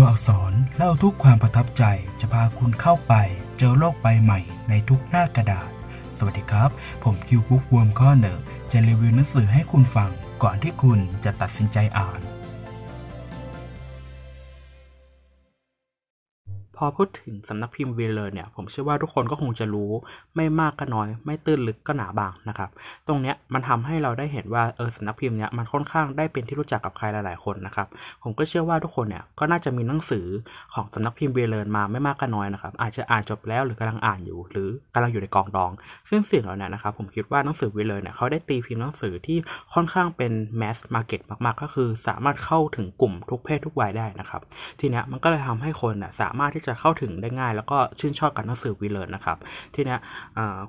ตัวอักษรเล่าทุกความประทับใจจะพาคุณเข้าไปเจอโลกใบใหม่ในทุกหน้ากระดาษ สวัสดีครับ ผมคิวบุ๊กวอร์ม้อเนอร์จะรีวิวหนังสือให้คุณฟังก่อนที่คุณจะตัดสินใจอ่านพอพูดถึงสำนักพิมพ์เีเลอร์เนี่ยผมเชื่อว่าทุกคนก็คงจะรู้ไม่มากก็น้อย ไม่ตื้นลึกก็หนาบางนะครับตรงเนี้ยมันทำให้เราได้เห็นว่าเออสำนักพิมพ์เนี้ยมันค่อนข้างได้เป็นที่รู้จักกับใครหลาย ๆ คนนะครับผมก็เชื่อว่าทุกคนเนี่ยก็น่าจะมีหนังสือของสำนักพิมพ์เีเลอร์มาไม่มากก็น้อยนะครับอาจจะอ่านจบแล้ว หรือกำลังอ่านอยู่ หรือกำลังอยู่ในกองดอง ซึ่งสิ่งเหล่านี้นะครับผมคิดว่าหนังสือเีเลอร์เนี่ยเขาได้ตีพิมพ์หนังสือที่ค่อนข้างเป็นแมสมาร์เก็ตมากๆ ก็คือ สามารถเข้าถึงกลุ่มทุกเพศทุกวัยได้นะครับทีเนี้ยมันก็เลยทำให้คนน่ะสามารถที่จะเข้าถึงได้ง่าย แล้วก็ชื่นชอบกับหนังสือวีเลอร์นะครับทีนี้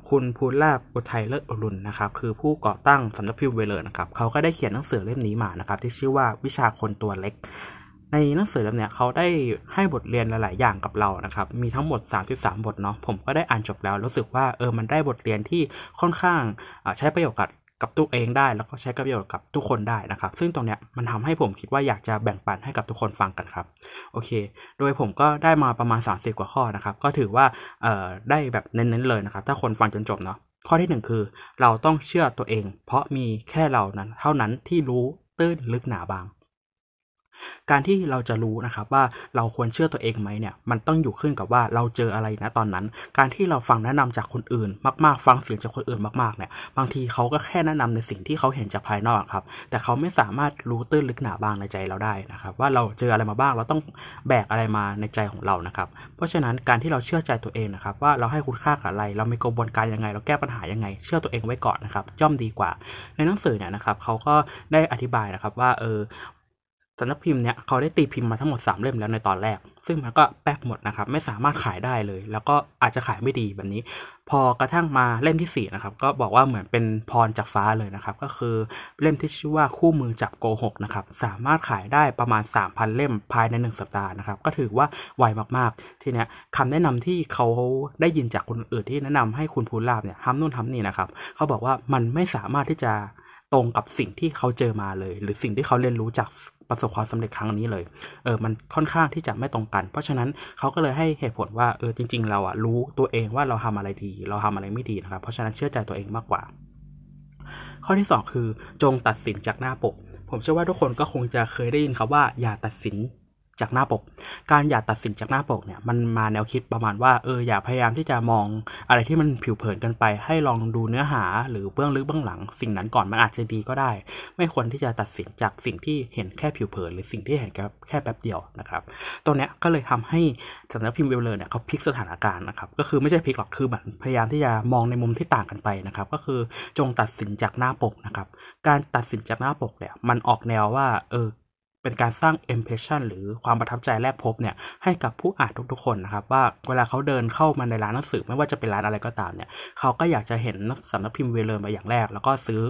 คุณพูลาบอุทัยเลิศอรุณนะครับคือผู้ก่อตั้งสำนักพิมพ์วีเลอร์นะครับเขาก็ได้เขียนหนังสือเล่มนี้มานะครับ ที่ชื่อว่าวิชาคนตัวเล็ก ในหนังสือเล่มนี้เขาได้ให้บทเรียนหลาย ๆ อย่างกับเรานะครับ มีทั้งหมด 33บทเนาะผมก็ได้อ่านจบแล้ว รู้สึกว่าเออมันได้บทเรียนที่ค่อนข้างใช้ประโยชน์กับกับตัวเองได้แล้วก็ใช้ประโยชน์กับทุกคนได้นะครับ ซึ่งตรงเนี้ยมันทำให้ผมคิดว่าอยากจะแบ่งปันให้กับทุกคนฟังกันครับ โอเค โดยผมก็ได้มาประมาณ 30 กว่าข้อนะครับ ก็ถือว่าเอ่อได้แบบเน้นๆเลยนะครับ ถ้าคนฟังจนจบเนาะข้อที่ 1 คือ เราต้องเชื่อตัวเองเพราะมีแค่เรานั้น เท่านั้นที่รู้ตื้นลึกหนาบางการที่เราจะรู้นะครับว่าเราควรเชื่อตัวเองไหมเนี่ย มันต้องอยู่ขึ้นกับว่าเราเจออะไรนะตอนนั้น การที่เราฟังแนะนำจากคนอื่น มากๆฟังเสียงจากคนอื่นมากๆเนี่ยบางทีเขาก็แค่แนะนำในสิ่งที่เขาเห็นจากภายนอกครับแต่เขาไม่สามารถรู้ตื้นลึกหนาบางในใจเราได้นะครับ ว่าเราเจออะไรมาบ้าง เราต้องแบกอะไรมาในใจของเรานะครับ เพราะฉะนั้นการที่เราเชื่อใจตัวเองนะครับว่าเราให้คุณค่ากับอะไร เรามีกระบวนการยังไง เราแก้ปัญหายังไง เชื่อตัวเองไว้ก่อนนะครับย่อมดีกว่า ในหนังสือเนี่ยนะครับเขาก็ได้อธิบายนะครับว่าเออสำนักพิมพ์เนี่ยเขาได้ตีพิมพ์มาทั้งหมด3เล่มแล้วในตอนแรกซึ่งมันก็แป๊กหมดนะครับไม่สามารถขายได้เลย แล้วก็อาจจะขายไม่ดีแบบนี้ พอกระทั่งมาเล่มที่4นะครับก็บอกว่าเหมือนเป็นพรจากฟ้าเลยนะครับก็คือเล่มที่ชื่อว่าคู่มือจับโกหกนะครับสามารถขายได้ประมาณ 3,000 เล่มภายใน1สัปดาห์นะครับก็ถือว่าไวมากๆ ทีเนี้ยคำแนะนำที่เขาได้ยินจากคนอื่นที่แนะนำให้คุณภูลาบเนี่ยทำนู่นทำนี่นะครับเขาบอกว่ามันไม่สามารถที่จะตรงกับสิ่งที่เขาเจอมาเลย หรือสิ่งที่เขาเรียนรู้จากประสบความสำเร็จครั้งนี้เลย เออ มันค่อนข้างที่จะไม่ตรงกัน เพราะฉะนั้นเขาก็เลยให้เหตุผลว่า เออ จริง ๆ เราอ่ะรู้ตัวเองว่าเราทำอะไรดี เราทำอะไรไม่ดีนะครับ เพราะฉะนั้นเชื่อใจตัวเองมากกว่า ข้อที่ 2 คือ จงตัดสินจากหน้าปก ผมเชื่อว่าทุกคนก็คงจะเคยได้ยินครับว่าอย่าตัดสินจากหน้าปก การอย่าตัดสินจากหน้าปกเนี่ย มันมาแนวคิดประมาณว่า เออ อย่าพยายามที่จะมองอะไรที่มันผิวเผินกันไป ให้ลองดูเนื้อหาหรือเบื้องลึกเบื้องหลัง สิ่งนั้นก่อน มันอาจจะดีก็ได้ ไม่ควรที่จะตัดสินจากสิ่งที่เห็นแค่ผิวเผิน หรือสิ่งที่เห็นแค่แป๊บเดียวนะครับ ตัวเนี้ยก็เลยทำให้สำนักพิมพ์เวลเลอร์เนี่ยเขาพลิกสถานการณ์นะครับ ก็คือไม่ใช่พลิกหรอก คือแบบพยายามที่จะมองในมุมที่ต่างกันไปนะครับ ก็คือจงตัดสินจากหน้าปกนะครับ การตัดสินจากหน้าปกเนี่ย มันออกแนวว่า เออเป็นการสร้าง impression หรือความประทับใจแรกพบเนี่ยให้กับผู้อ่านทุกๆคนนะครับ ว่า เวลาเขาเดินเข้ามาในร้านหนังสือไม่ว่าจะเป็นร้านอะไรก็ตามเนี่ยเขาก็อยากจะเห็นสำนักพิมพ์เวเลอร์มาอย่างแรก แล้วก็ซื้อ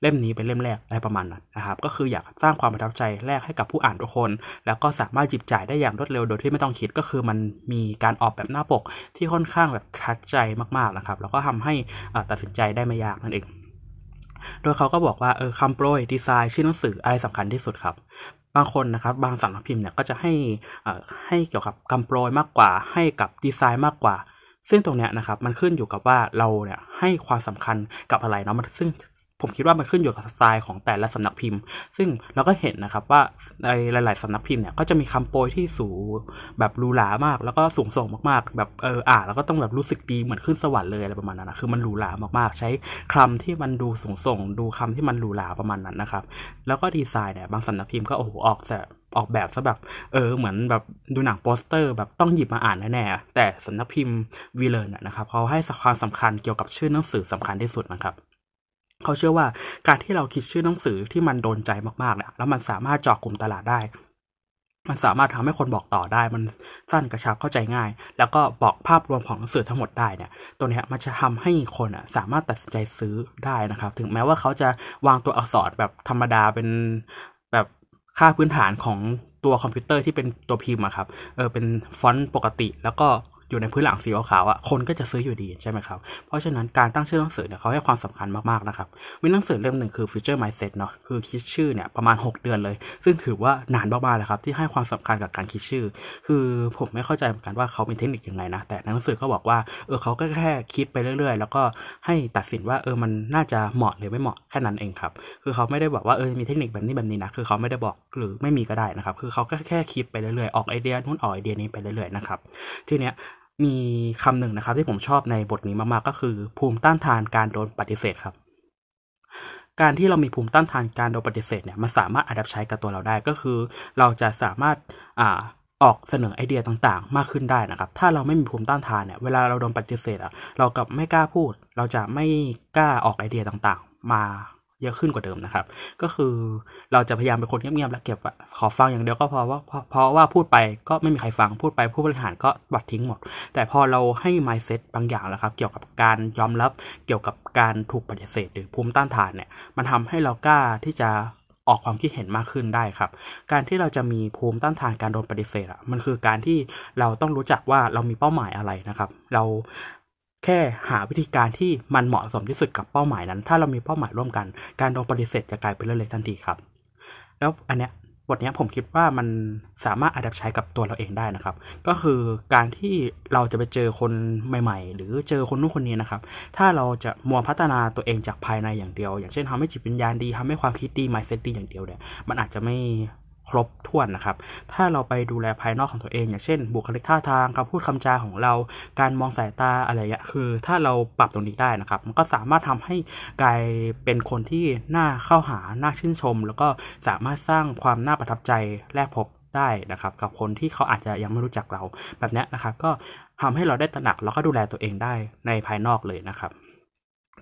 เล่มนี้เป็นเล่มแรกอะไรประมาณนั้นนะครับ ก็คืออยากสร้างความประทับใจแรกให้กับผู้อ่านทุกคน แล้วก็สามารถจิบจ่ายได้อย่างรวดเร็วโดยที่ไม่ต้องคิด ก็คือ มันมีการออกแบบหน้าปกที่ค่อนข้างแบบทัดใจมากๆนะครับ แล้วก็ทำให้ตัดสินใจได้ไม่ยากนั่นเองโดยเขาก็บอกว่าเออคำโปรยดีไซน์ชื่อหนังสืออะไรสำคัญที่สุดครับบางคนนะครับบางสังักพิมพ์เนี่ยก็จะให้ให้เกี่ยวกับกำโปรยมากกว่า ให้กับดีไซน์มากกว่า ซึ่งตรงเนี้ยนะครับมันขึ้นอยู่กับว่าเราเนี่ยให้ความสำคัญกับอะไรเนาะมันซึ่งผมคิดว่ามันขึ้นอยู่กับสไตล์ของแต่ละสำนักพิมพ์ ซึ่งเราก็เห็นนะครับว่าในหลายๆสำนักพิมพ์เนี่ย ก็จะมีคำโปรยที่สูงแบบรูหรามาก แล้วก็สูงส่งมากๆแบบเอออ่านแล้วก็ต้องแบบรู้สึกดีเหมือนขึ้นสวรรค์เลยอะไรประมาณนั้นนะคือมันรูหรามากๆ ใช้คำที่มันดูสูงส่ง ดูคำที่มันรูหราประมาณนั้นนะครับ แล้วก็ดีไซน์เนี่ยบางสำนักพิมพ์ก็โอ้โหออกแบบออกแบบซะแบบเออเหมือนแบบดูหนังโปสเตอร์ แบบต้องหยิบมาอ่านแน่แต่สำนักพิมพ์วีเลนนะครับเขาให้ความสำคัญเกี่ยวกับชื่อหนังสือสำคัญที่สุดนะครับเขาเชื่อว่าการที่เราคิดชื่อหนังสือที่มันโดนใจมากๆเนี่ยแล้วมันสามารถเจาะกลุ่มตลาดได้ มันสามารถทำให้คนบอกต่อได้ มันสั้นกระชับเข้าใจง่าย แล้วก็บอกภาพรวมของหนังสือทั้งหมดได้ เนี่ย ตัวนี้มันจะทำให้คนอ่ะ สามารถตัดสินใจซื้อได้นะครับ ถึงแม้ว่าเขาจะวางตัวอักษรแบบธรรมดาเป็นแบบค่าพื้นฐานของตัวคอมพิวเตอร์ที่เป็นตัวพิมพ์อะครับ เออ เป็นฟอนต์ปกติแล้วก็อยู่ในพื้นหลังสีขาวๆอ่ะ คนก็จะซื้ออยู่ดี ใช่ไหมครับ เพราะฉะนั้นการตั้งชื่อหนังสือเนี่ยเขาให้ความสำคัญมากๆนะครับมีหนังสือเล่มหนึ่งคือ Future Mindset เนาะ คือคิดชื่อเนี่ยประมาณ 6 เดือนเลย ซึ่งถือว่านานมากๆเลยครับที่ให้ความสำคัญกับการคิดชื่อ คือผมไม่เข้าใจเหมือนกันว่าเขามีเทคนิคยังไงนะ แต่หนังสือก็บอกว่าเออเขาก็แค่คิดไปเรื่อย ๆ แล้วก็ให้ตัดสินว่าเออมันน่าจะเหมาะหรือไม่เหมาะแค่นั้นเองครับ คือเขาไม่ได้บอกว่าเออมีเทคนิคแบบนี้แบบนี้นะ คือเขาไม่ได้บอกหรือไม่มีก็ได้นะครับคือเขาก็แค่คิดไปเรื่อยๆออกไอเดียนู่นออกไอเดียนี้ไปเรื่อยๆนะครับทีเนี้ยมีคำหนึ่งนะครับ ที่ผมชอบในบทนี้มาก ๆ ก็คือภูมิต้านทานการโดนปฏิเสธครับ การที่เรามีภูมิต้านทานการโดนปฏิเสธเนี่ยมันสามารถอัดับใช้กับตัวเราได้ก็คือเราจะสามารถอ่าออกเสนอไอเดียต่าง ๆ มากขึ้นได้นะครับ ถ้าเราไม่มีภูมิต้านทานเนี่ย เวลาเราโดนปฏิเสธอ่ะเรากับไม่กล้าพูดเราจะไม่กล้าออกไอเดียต่าง ๆ มาเยอะขึ้นกว่าเดิมนะครับ ก็คือเราจะพยายามเป็นคนเงียบๆและเก็บขอฟังอย่างเดียวก็พอว่าเพราะว่าพูดไปก็ไม่มีใครฟังพูดไปผู้บริหารก็บัดทิ้งหมด แต่พอเราให้ mindset บางอย่างแล้วครับ เกี่ยวกับการยอมรับเกี่ยวกับการถูกปฏิเสธ หรือภูมิต้านทานเนี่ยมันทำให้เรากล้าที่จะออกความคิดเห็นมากขึ้นได้ครับ การที่เราจะมีภูมิต้านทานการโดนปฏิเสธอ่ะมันคือการที่เราต้องรู้จักว่าเรามีเป้าหมายอะไรนะครับเราแค่หาวิธีการที่มันเหมาะสมที่สุดกับเป้าหมายนั้น ถ้าเรามีเป้าหมายร่วมกันการโดนปฏิเสธจะกลายเป็นเรื่องเล็กทันทีครับ แล้วอันเนี้ยบทนี้ผมคิดว่ามันสามารถอัดแอปใช้กับตัวเราเองได้นะครับ ก็คือการที่เราจะไปเจอคนใหม่ ๆ หรือเจอคนนู้นคนนี้นะครับ ถ้าเราจะมัวพัฒนาตัวเองจากภายในอย่างเดียว อย่างเช่นทำให้จิตวิญญาณดีทำให้ความคิดดี mindset ดีอย่างเดียวเนี่ยมันอาจจะไม่ครบถ้วนนะครับ ถ้าเราไปดูแลภายนอกของตัวเอง อย่างเช่นบุคลิกท่าทางคำพูดคำจาของเรา การมองสายตาอะไรเงี้ย คือ ถ้าเราปรับตรงนี้ได้นะครับ มันก็สามารถทำให้กลายเป็นคนที่น่าเข้าหา น่าชื่นชม แล้วก็สามารถสร้างความน่าประทับใจแลกพบได้นะครับ กับคนที่เขาอาจจะยังไม่รู้จักเรา แบบนี้นะครับ ก็ทำให้เราได้ตระหนักแล้วก็ดูแลตัวเองได้ในภายนอกเลยนะครับ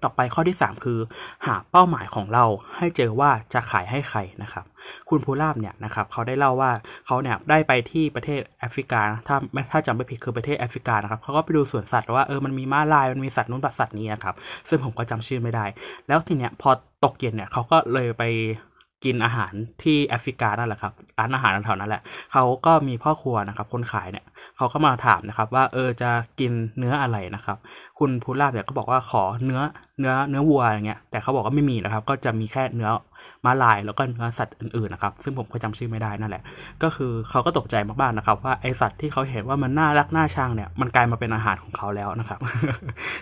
ต่อไปข้อที่ 3 คือหาเป้าหมายของเราให้เจอว่าจะขายให้ใครนะครับ คุณพูลาบเนี่ยนะครับเขาได้เล่าว่าเขาเนี่ยได้ไปที่ประเทศแอฟริกา ถ้าไม่ถ้าจำไม่ผิดคือประเทศแอฟริกานะครับเขาก็ไปดูสวนสัตว์ว่าเออมันมีม้าลายมันมีสัตว์นู้นสัตว์นี้นะครับซึ่งผมก็จำชื่อไม่ได้ แล้วทีเนี้ยพอตกเย็นเนี่ยเขาก็เลยไปกินอาหารที่แอฟริกานั่นแหละครับร้านอาหารแถวนั้นแหละเขาก็มีพ่อครัวนะครับคนขายเนี่ยเขาก็มาถามนะครับ ว่าเออจะกินเนื้ออะไรนะครับ คุณพูลาบเนี่ยก็บอกว่าขอเนื้อเนื้อเนื้อวัวอย่างเงี้ยแต่เขาบอกว่าไม่มีนะครับ ก็จะมีแค่เนื้อมาลายแล้วก็เนื้อสัตว์อื่น ๆนะครับ ซึ่งผมก็จำชื่อไม่ได้นั่นแหละ ก็คือเขาก็ตกใจมากๆนะครับ ว่าไอสัตว์ที่เขาเห็นว่ามันน่ารักน่าชังเนี่ย มันกลายมาเป็นอาหารของเขาแล้วนะครับ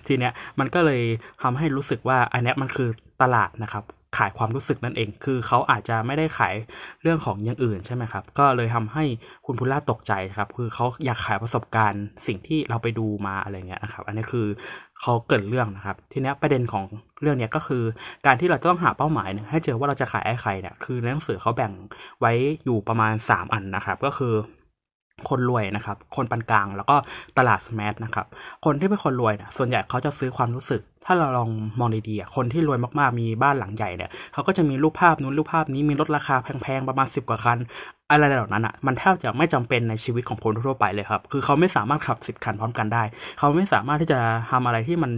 ทีเนี้ยมันก็เลยทำให้รู้สึกว่าอันเนี้ยมันคือตลาดนะครับขายความรู้สึกนั่นเอง คือเขาอาจจะไม่ได้ขายเรื่องของอย่างอื่นใช่ไหมครับ ก็เลยทำให้คุณพุล่าตกใจครับ คือเขาอยากขายประสบการณ์สิ่งที่เราไปดูมาอะไรเงี้ยนะครับ อันนี้คือเขาเกิดเรื่องนะครับ ทีนี้ประเด็นของเรื่องนี้ก็คือ การที่เราต้องหาเป้าหมาย ให้เจอว่าเราจะขายให้ใครเนี่ย คือในหนังสือเขาแบ่งไว้อยู่ประมาณ3อันนะครับ ก็คือคนรวยนะครับ คนปานกลางแล้วก็ตลาดสมาร์ทนะครับ คนที่เป็นคนรวยนะส่วนใหญ่เขาจะซื้อความรู้สึก ถ้าเราลองมองดีๆคนที่รวยมากๆ มีบ้านหลังใหญ่เนี่ย เขาก็จะมีรูปภาพนู้นรูปภาพนี้มีรถราคาแพงๆ ประมาณสิบกว่าคัน อะไรเหล่านั้นอ่ะ มันแทบจะไม่จำเป็นในชีวิตของคนทั่วไปเลยครับ คือเขาไม่สามารถขับสิบคันพร้อมกันได้ เขาไม่สามารถที่จะทำอะไรที่มัน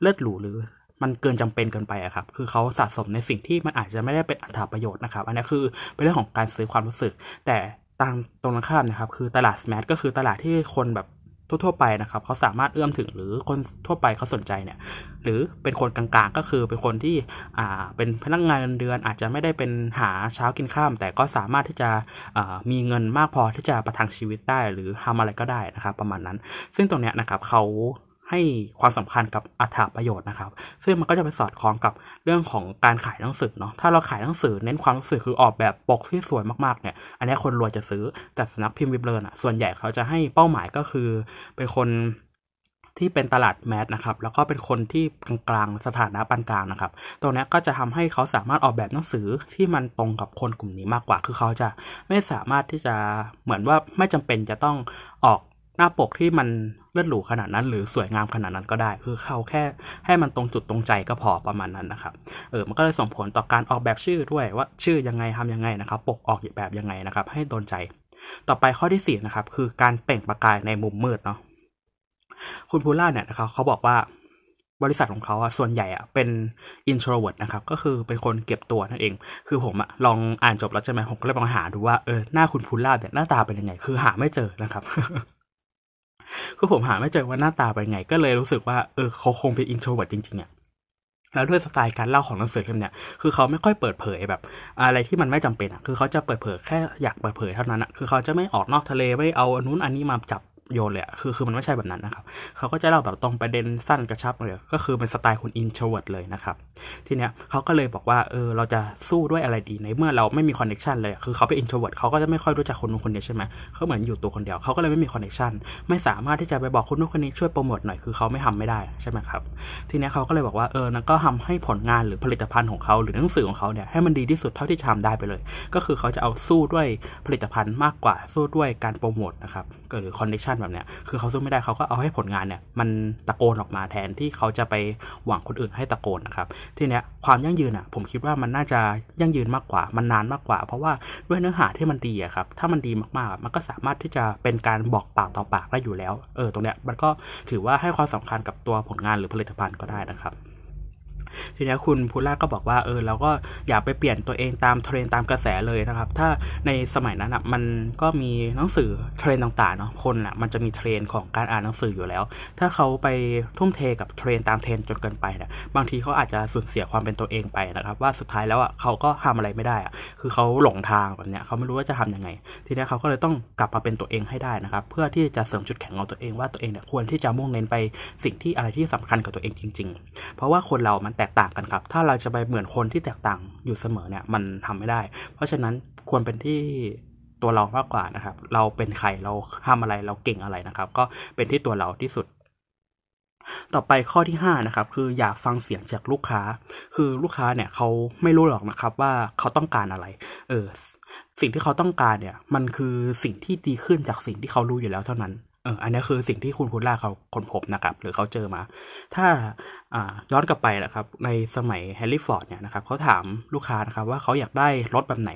เลิศหรูหรือมันเกินจำเป็นเกินไปอะครับ คือเขาสะสมในสิ่งที่มันอาจจะไม่ได้เป็นอันราประโยชน์นะครับ อันนี้คือเป็นเรื่องของการซื้อความรู้สึก แต่ตางตรงข้ามนะครับคือตลาดสมทก็คือตลาดที่คนแบบทั่ว ๆ ไปนะครับเขาสามารถเอื้อมถึงหรือคนทั่วไปเขาสนใจเนี่ย หรือเป็นคนกลางๆ ก็คือเป็นคนที่อ่าเป็นพนักงงานเดือนอาจจะไม่ได้เป็นหาเช้ากินข้ามแต่ก็สามารถที่จะมีเงินมากพอที่จะประทังชีวิตได้หรือทำอะไรก็ได้นะครับประมาณนั้น ซึ่งตรงเนี้ยนะครับเขาให้ความสำคัญกับอัตาประโยชน์นะครับ ซึ่งมันก็จะไปสอดคล้องกับเรื่องของการขายหนังสือเนาะ ถ้าเราขายหนังสือเน้นความหนังสือคือออกแบบปกที่สวยมากๆเนี่ย อันนี้คนรวยจะซื้อ แต่สนักพิมพ์วิบเลอร์อะส่วนใหญ่เขาจะให้เป้าหมายก็คือเป็นคนที่เป็นตลาดแมสนะครับ แล้วก็เป็นคนที่กลางๆสถานะปานกลางนะครับ ตรงนี้ก็จะทำให้เขาสามารถออกแบบหนังสือที่มันตรงกับคนกลุ่มนี้มากกว่า คือเขาจะไม่สามารถที่จะเหมือนว่าไม่จำเป็นจะต้องออกหน้าปกที่มันเลือดหรูขนาดนั้น หรือสวยงามขนาดนั้นก็ได้ คือเขาแค่ให้มันตรงจุดตรงใจก็พอประมาณนั้นนะครับ เออมันก็เลยส่งผลต่อการออกแบบชื่อด้วย ว่าชื่อยังไงทำยังไงนะครับ ปกออกแบบยังไงนะครับ ให้โดนใจ ต่อไปข้อที่4นะครับ คือการเปล่งประกายในมุมมืดเนาะคุณพูล่าเนี่ยนะครับเขาบอกว่า บริษัทของเขาอะส่วนใหญ่อะเป็นอินโทรเวิร์ดนะครับ ก็คือเป็นคนเก็บตัวนั่นเองคือผมอะลองอ่านจบแล้วใช่ไหมผมก็เลยลองหา ดูว่าเออหน้าคุณพูล่าเนี่ยหน้าตาเป็นยังไง คือหาไม่เจอนะครับคือผมหาไม่เจอว่าหน้าตาเป็นไงก็เลยรู้สึกว่า เออเขาคงเป็นอินโทรเวิร์ตจริงๆอะ่ะแล้วด้วยสไตล์การเล่าของหนังสือเล่มเนี่ย คือเขาไม่ค่อยเปิดเผยแบบ อะไรที่มันไม่จำเป็นอ่ะ คือเขาจะเปิดเผยแค่อยากเปิดเผยเท่านั้นอ่ะ คือเขาจะไม่ออกนอกทะเล ไม่เอาอนุนอันนี้มาจับโยนเลยคือคือมันไม่ใช่แบบนั้นนะครับเขาก็จะเล่าแบบตรงประเด็นสั้นกระชับเลยก็คือเป็นสไตล์คุณอินเชอวดเลยนะครับทีเนี้ยเขาก็เลยบอกว่าเออเราจะสู้ด้วยอะไรดี ในเมื่อเราไม่มีคอนเนคชันเลย คือเขาเป็นอินเชอวดเขาก็จะไม่ค่อยรู้จักคนนู้นคนนี้ใช่ไหมเขาเหมือนอยู่ตัวคนเดียวเขาก็เลยไม่มีคอนเนคชันไม่สามารถที่จะไปบอกคนนู้นคนนี้ช่วยโปรโมทหน่อยคือเขาไม่ทำไม่ได้ใช่ไหมครับทีเนี้ยเขาก็เลยบอกว่าเออนั่นก็ทำให้ผลงานหรือผลิตภัณฑ์ของเขาหรือหนังสือของเขาเนี่ยให้มันดีที่สุดเท่าที่ทำได้ไปเลย ก็คือเขาจะเอาสู้ด้วยผลิตภัณฑ์มากกว่าสู้ด้วยการโปรโมทนะครับหรือคอนเน็ชันแบบเนี้ยคือเขาสู้ไม่ได้เขาก็เอาให้ผลงานเนี่ย มันตะโกนออกมาแทนที่เขาจะไปหวังคนอื่นให้ตะโกนนะครับ ทีเนี้ยความยั่งยืนอ่ะ ผมคิดว่ามันน่าจะยั่งยืนมากกว่ามันนานมากกว่า เพราะว่าด้วยเนื้อหาที่มันดีอะครับ ถ้ามันดีมากๆ มันก็สามารถที่จะเป็นการบอกปากต่อปากได้อยู่แล้วเออตรงเนี้ย มันก็ถือว่าให้ความสำคัญกับตัวผลงานหรือผลิตภัณฑ์ก็ได้นะครับทีนี้คุณพูล่าก็บอกว่าเออ เราก็อย่าไปเปลี่ยนตัวเองตามเทรนตามกระแสเลยนะครับ ถ้าในสมัยนั้น่ะมันก็มีหนังสือเทรนต่างๆเนาะคนอ่ะมันจะมีเทรนของการอ่านหนังสืออยู่แล้ว ถ้าเขาไปทุ่มเทกับเทรนตามเทรนจนเกินไปนะบางทีเขาอาจจะสูญเสียความเป็นตัวเองไปนะครับ ว่าสุดท้ายแล้วอ่ะเขาก็ทำอะไรไม่ได้อ่ะคือเขาหลงทางแบบเนี้ยเขาไม่รู้ว่าจะทํำยังไง ทีนี้เขาก็เลยต้องกลับมาเป็นตัวเองให้ได้นะครับเพื่อที่จะเสริมจุดแข็งของตัวเองว่าตัวเองเนี่ยควรที่จะมุ่งเน้นไปสิ่งที่อะไรที่สำคัญกับตัวเองจริง ๆ เพราะว่าคนเรามันแตกต่างกันครับถ้าเราจะไปเหมือนคนที่แตกต่างอยู่เสมอเนี่ยมันทำไม่ได้ เพราะฉะนั้นควรเป็นที่ตัวเรามากกว่านะครับ เราเป็นใครเราทำอะไรเราเก่งอะไรนะครับ ก็เป็นที่ตัวเราที่สุด ต่อไปข้อที่ 5 นะครับ คืออย่าฟังเสียงจากลูกค้า คือลูกค้าเนี่ยเขาไม่รู้หรอกนะครับ ว่าเขาต้องการอะไร เออ สิ่งที่เขาต้องการ เนี่ย มันคือสิ่งที่ดีขึ้นจากสิ่งที่เขารู้อยู่แล้วเท่านั้นเออ อันนี้คือสิ่งที่คุณคุณล่าเขาค้นพบนะครับ หรือเขาเจอมา ถ้าย้อนกลับไปนะครับ ในสมัยแฮร์รี่ฟอร์ดเนี่ยนะครับเขาถามลูกค้านะครับว่าเขาอยากได้รถแบบไหน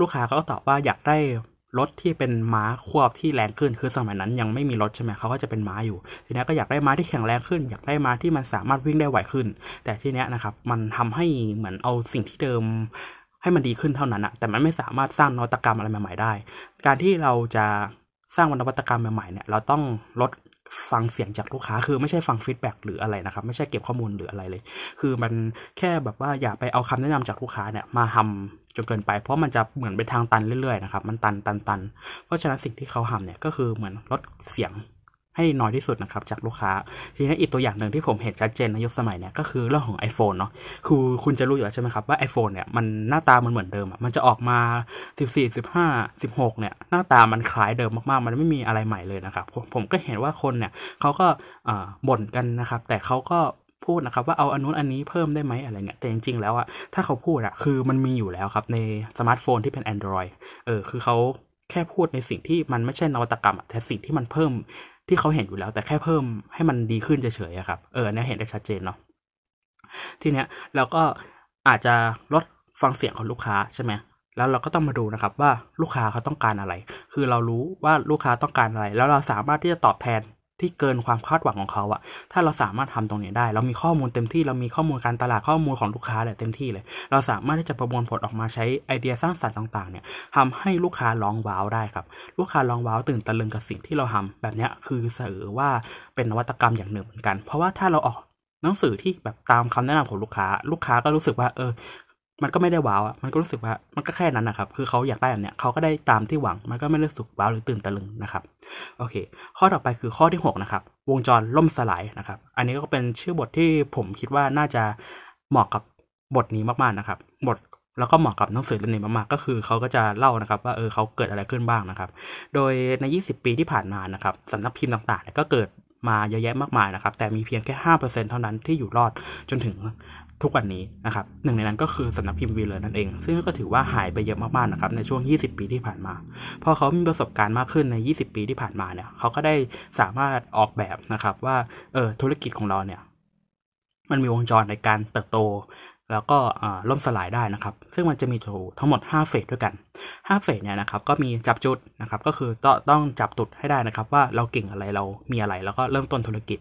ลูกค้าเขาก็ตอบว่าอยากได้รถที่เป็นม้าควบที่แรงขึ้น คือสมัยนั้นยังไม่มีรถใช่ไหมเขาก็จะเป็นม้าอยู่ ทีนี้ก็อยากได้ม้าที่แข็งแรงขึ้นอยากได้ม้าที่มันสามารถวิ่งได้ไหวขึ้น แต่ทีนี้นะครับ มันทำให้เหมือนเอาสิ่งที่เดิมให้มันดีขึ้นเท่านั้นอะแต่มันไม่สามารถสร้างนวัตกรรมอะไรใหม่ ๆ ได้ การที่เราจะสร้างนวัตกรรมใหม่ๆเนี่ยเราต้องลดฟังเสียงจากลูกค้าคือไม่ใช่ฟังฟีดแบ็กหรืออะไรนะครับ ไม่ใช่เก็บข้อมูลหรืออะไรเลย คือมันแค่แบบว่าอย่าไปเอาคำแนะนำจากลูกค้าเนี่ยมาทาจนเกินไป เพราะมันจะเหมือนเป็นทางตันเรื่อยๆนะครับ มันตันตันตันเพราะฉะนั้นสิ่งที่เขาทำเนี่ยก็คือเหมือนลดเสียงให้น้อยที่สุดนะครับจากลูกค้า ทีนี้อีกตัวอย่างหนึ่งที่ผมเห็นชัดเจนในยุคสมัยเนี่ยก็คือเรื่องของ iPhone เนาะคือคุณจะรู้อยู่แล้ว ใช่ไหมครับว่า iPhone เนี่ยมันหน้าตามันเหมือนเดิม มันจะออกมา14 15 16เนี่ยหน้าตามันคล้ายเดิมมากๆ มันไม่มีอะไรใหม่เลยนะครับ ผมก็เห็นว่าคนเนี่ยเขาก็บ่นกันนะครับ แต่เขาก็พูดนะครับ ว่าเอาอันนู้นอันนี้เพิ่มได้ไหมอะไรเงี้ยแต่จริงๆแล้วอะถ้าเขาพูดอะคือมันมีอยู่แล้วครับในสมาร์ทโฟนที่เป็น Android เออ คือเขาแค่พูดในสิ่งที่มันไม่ใช่นวัตกรรมแต่สิ่งที่มันเพิ่มที่เขาเห็นอยู่แล้วแต่แค่เพิ่มให้มันดีขึ้นเฉยๆครับ เออเนี่ยเห็นได้ชัดเจนเนาะทีเนี้ยเราก็อาจจะลดฟังเสียงของลูกค้าใช่ไหมแล้วเราก็ต้องมาดูนะครับ ว่าลูกค้าเขาต้องการอะไร คือเรารู้ว่าลูกค้าต้องการอะไร แล้วเราสามารถที่จะตอบแทนที่เกินความคาดหวังของเขาอะถ้าเราสามารถทำตรงนี้ได้ เรามีข้อมูลเต็มที่ เรามีข้อมูลการตลาดข้อมูลของลูกค้าเนี่ยเต็มที่เลย เราสามารถที่จะประมวลผลออกมาใช้ไอเดียสร้างสรรค์ต่างๆเนี่ยทำให้ลูกค้าร้องว้าวได้ครับ ลูกค้าร้องว้าวตื่นตะลึงกับสิ่ง ที่เราทำแบบนี้คือเสือว่าเป็นนวัตกรรมอย่างหนึ่งเหมือนกัน เพราะว่าถ้าเราออกหนังสือที่แบบตามคำแนะนำของลูกค้าลูกค้าก็รู้สึกว่า เออมันก็ไม่ได้ว้าวอะมันก็รู้สึกว่า มันก็แค่นั้นนะครับ คือเขาอยากได้แบบเนี้ยเขาก็ได้ตามที่หวัง มันก็ไม่ได้สุกว้าวหรือตื่นตะลึงนะครับ โอเค ข้อต่อไปคือข้อที่6นะครับ วงจรล่มสลายนะครับ อันนี้ก็เป็นชื่อบทที่ผมคิดว่าน่าจะเหมาะกับบทนี้มากๆนะครับ บทแล้วก็เหมาะกับหนังสือเล่มนี้มากๆก็คือเขาก็จะเล่านะครับ ว่าเออเขาเกิดอะไรขึ้นบ้างนะครับ โดยใน20ปีที่ผ่านมานะครับสำนักพิมพ์ต่างๆก็เกิดมาเยอะแยะมากมายนะครับ แต่มีเพียงแค่5%เท่านั้นที่อยู่รอดจนถึงทุกวันนี้นะครับ หนึ่งในนั้นก็คือสำนักพิมพ์วีเลอร์นั่นเอง ซึ่งก็ถือว่าหายไปเยอะมากๆนะครับ ในช่วง 20 ปีที่ผ่านมา พอเขามีประสบการณ์มากขึ้นใน 20 ปีที่ผ่านมาเนี่ย เขาก็ได้สามารถออกแบบนะครับ ว่าเออธุรกิจของเราเนี่ย มันมีวงจรในการเติบโตแล้วก็ล่มสลายได้นะครับ ซึ่งมันจะมีทั้งหมด 5 เฟสด้วยกัน 5 เฟสเนี่ยนะครับ ก็มีจับจุดนะครับ ก็คือต้องจับจุดให้ได้นะครับว่าเราเก่งอะไรเรา มีอะไร แล้วก็เริ่มต้นธุรกิจ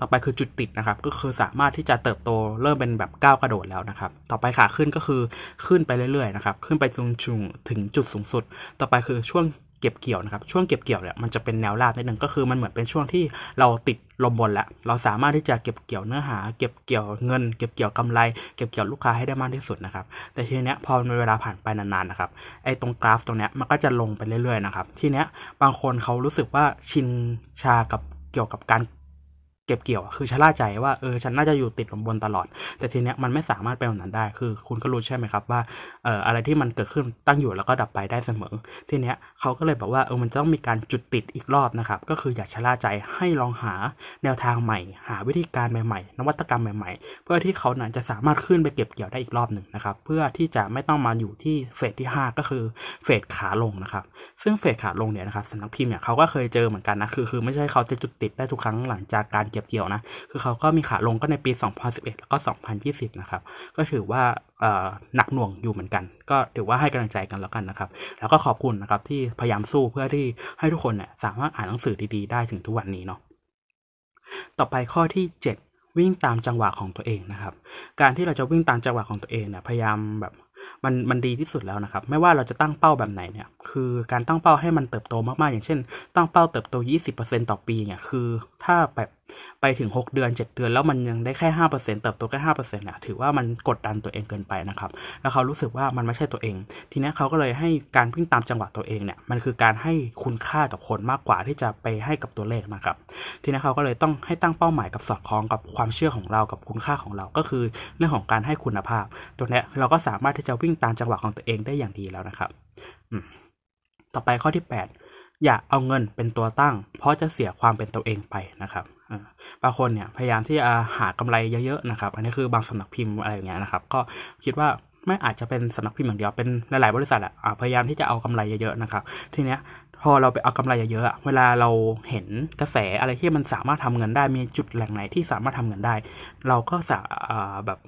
ต่อไปคือจุดติดนะครับ ก็คือสามารถที่จะเติบโตเริ่มเป็นแบบก้าวกระโดดแล้วนะครับ ต่อไปขาขึ้นก็คือขึ้นไปเรื่อยๆนะครับ ขึ้นไปจนถึงจุดสูงสุด ต่อไปคือช่วงเก็บเกี่ยวนะครับช่วงเก็บเกี่ยวเนี่ยมันจะเป็นแนวราบนิดนึงก็คือมันเหมือนเป็นช่วงที่เราติดลมบนแล้ว เราสามารถที่จะเก็บเกี่ยวเนื้อหาเก็บเกี่ยวเงิน เก็บเกี่ยวกำไรเก็บเกี่ยวลูกค้าให้ได้มากที่สุดนะครับ แต่ทีเนี้ยพอนเวลาผ่านไปนานๆนะครับไอ้ตรงกราฟตรงเนี้ยมันก็จะลงไปเรื่อยๆนะครับทีเนี้ยบางคนเขารู้สึกว่าชินชากับเกี่ยวกับการเก็บเกี่ยวคือชะล่าใจว่าเออฉันน่าจะอยู่ติดลมบนตลอด แต่ทีเนี้ยมันไม่สามารถไปนแบบนั้นได้คือคุณก็รู้ใช่ไหมครับว่าเอ่ออะไรที่มันเกิดขึ้นตั้งอยู่แล้วก็ดับไปได้เสมอทีเนี้ยเขาก็เลยบอกว่าเออมันต้องมีการจุดติดอีกรอบนะครับก็คืออย่าชะล่าใจให้ลองหาแนวทางใหม่ หาวิธีการใหม่ๆ นวัตกรรมใหม่ ๆ เพื่อที่เขานั้นจะสามารถขึ้นไปเก็บเกี่ยวได้อีกรอบหนึ่งนะครับเพื่อที่จะไม่ต้องมาอยู่ที่เฟสที่ 5 ก็คือเฟสขาลงนะครับซึ่งเฟสขาลงเนี่ยนะครับสำนักพิมพ์เนี่ยเขาก็เคยเจอเหมือนกันนะคือคือไม่ใช่เขาจะจุดติดได้ทุกครั้งหลังจากการก็บเกี่ยวนะคือเขาก็มีขาลงก็ในปี2011แล้วก็2020นะครับก็ถือว่าหนักหน่วงอยู่เหมือนกัน ก็ถือว่าให้กำลังใจกันแล้วกันนะครับ แล้วก็ขอบคุณนะครับที่พยายามสู้เพื่อที่ให้ทุกคนเนี่ยสามารถอ่านหนังสือดี ๆได้ถึงทุกวันนี้เนาะต่อไปข้อที่ 7 วิ่งตามจังหวะของตัวเองนะครับ การที่เราจะวิ่งตามจังหวะของตัวเองเนี่ยพยายามแบบมันมันดีที่สุดแล้วนะครับ ไม่ว่าเราจะตั้งเป้าแบบไหนเนี่ย คือการตั้งเป้าให้มันเติบโตมากๆอย่างเช่นตั้งเป้าเติบโต20%ต่อปีเนี่ยคืถ้าแบบไปถึง 6 เดือน 7 เดือน แล้วมันยังได้แค่5%เติบโตแค่5%เปอร์เซ็นี่ยถือว่ามันกดดันตัวเองเกินไปนะครับ แล้วเขารู้สึกว่ามันไม่ใช่ตัวเอง ทีนี้เขาก็เลยให้การวิ่งตามจังหวะตัวเองเนี่ย มันคือการให้คุณค่ากับคนมากกว่าที่จะไปให้กับตัวเลขนะครับ ทีนี้เขาก็เลยต้องให้ตั้งเป้าหมายกับสอดคล้องกับความเชื่อของเรากับคุณค่าของเราก็คือ เรื่องของการให้คุณภาพ ตัวนี้เราก็สามารถที่จะวิ่งตามจังหวะของตัวเองได้อย่างดีแล้วนะครับต่อไปข้อที่8อย่าเอาเงินเป็นตัวตั้งเพราะจะเสียความเป็นตัวเองไปนะครับบางคนเนี่ยพยายามที่จะหากำไรเยอะๆนะครับอันนี้คือบางสำนักพิมพ์อะไรอย่างเงี้ยนะครับ ก็คิดว่าไม่อาจจะเป็นสำนักพิมพ์อย่างเดียว เป็นหลายๆบริษัทอะพยายามที่จะเอากำไรเยอะๆนะครับ ทีเนี้ยพอเราไปเอากำไรเยอะๆเวลาเราเห็นกระแสอะไรที่มันสามารถทำเงินได้มีจุดแหล่งไหนที่สามารถทำเงินได้ เราก็สะแบบ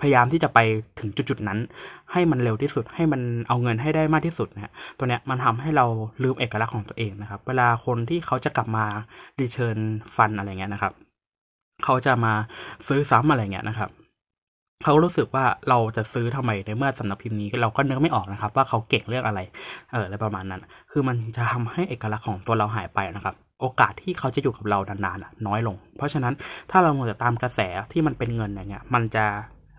พยายามที่จะไปถึงจุดๆนั้น ให้มันเร็วที่สุด ให้มันเอาเงินให้ได้มากที่สุดนะฮะตัวเนี้ยมันทำให้เราลืมเอกลักษณ์ของตัวเองนะครับ เวลาคนที่เขาจะกลับมาดีเชิญฟันอะไรเงี้ยนะครับ เขาจะมาซื้อซ้ำอะไรเงี้ยนะครับ เขารู้สึกว่าเราจะซื้อทำไมในเมื่อสำนักพิมพ์นี้เราก็นึกไม่ออกนะครับ ว่าเขาเก่งเรื่องอะไรเอออะไรประมาณนั้นคือมันจะทำให้เอกลักษณ์ของตัวเราหายไปนะครับ โอกาสที่เขาจะอยู่กับเรานานๆน้อยลง เพราะฉะนั้นถ้าเราหมดแต่ตามกระแสที่มันเป็นเงินอย่างเงี้ย มันจะ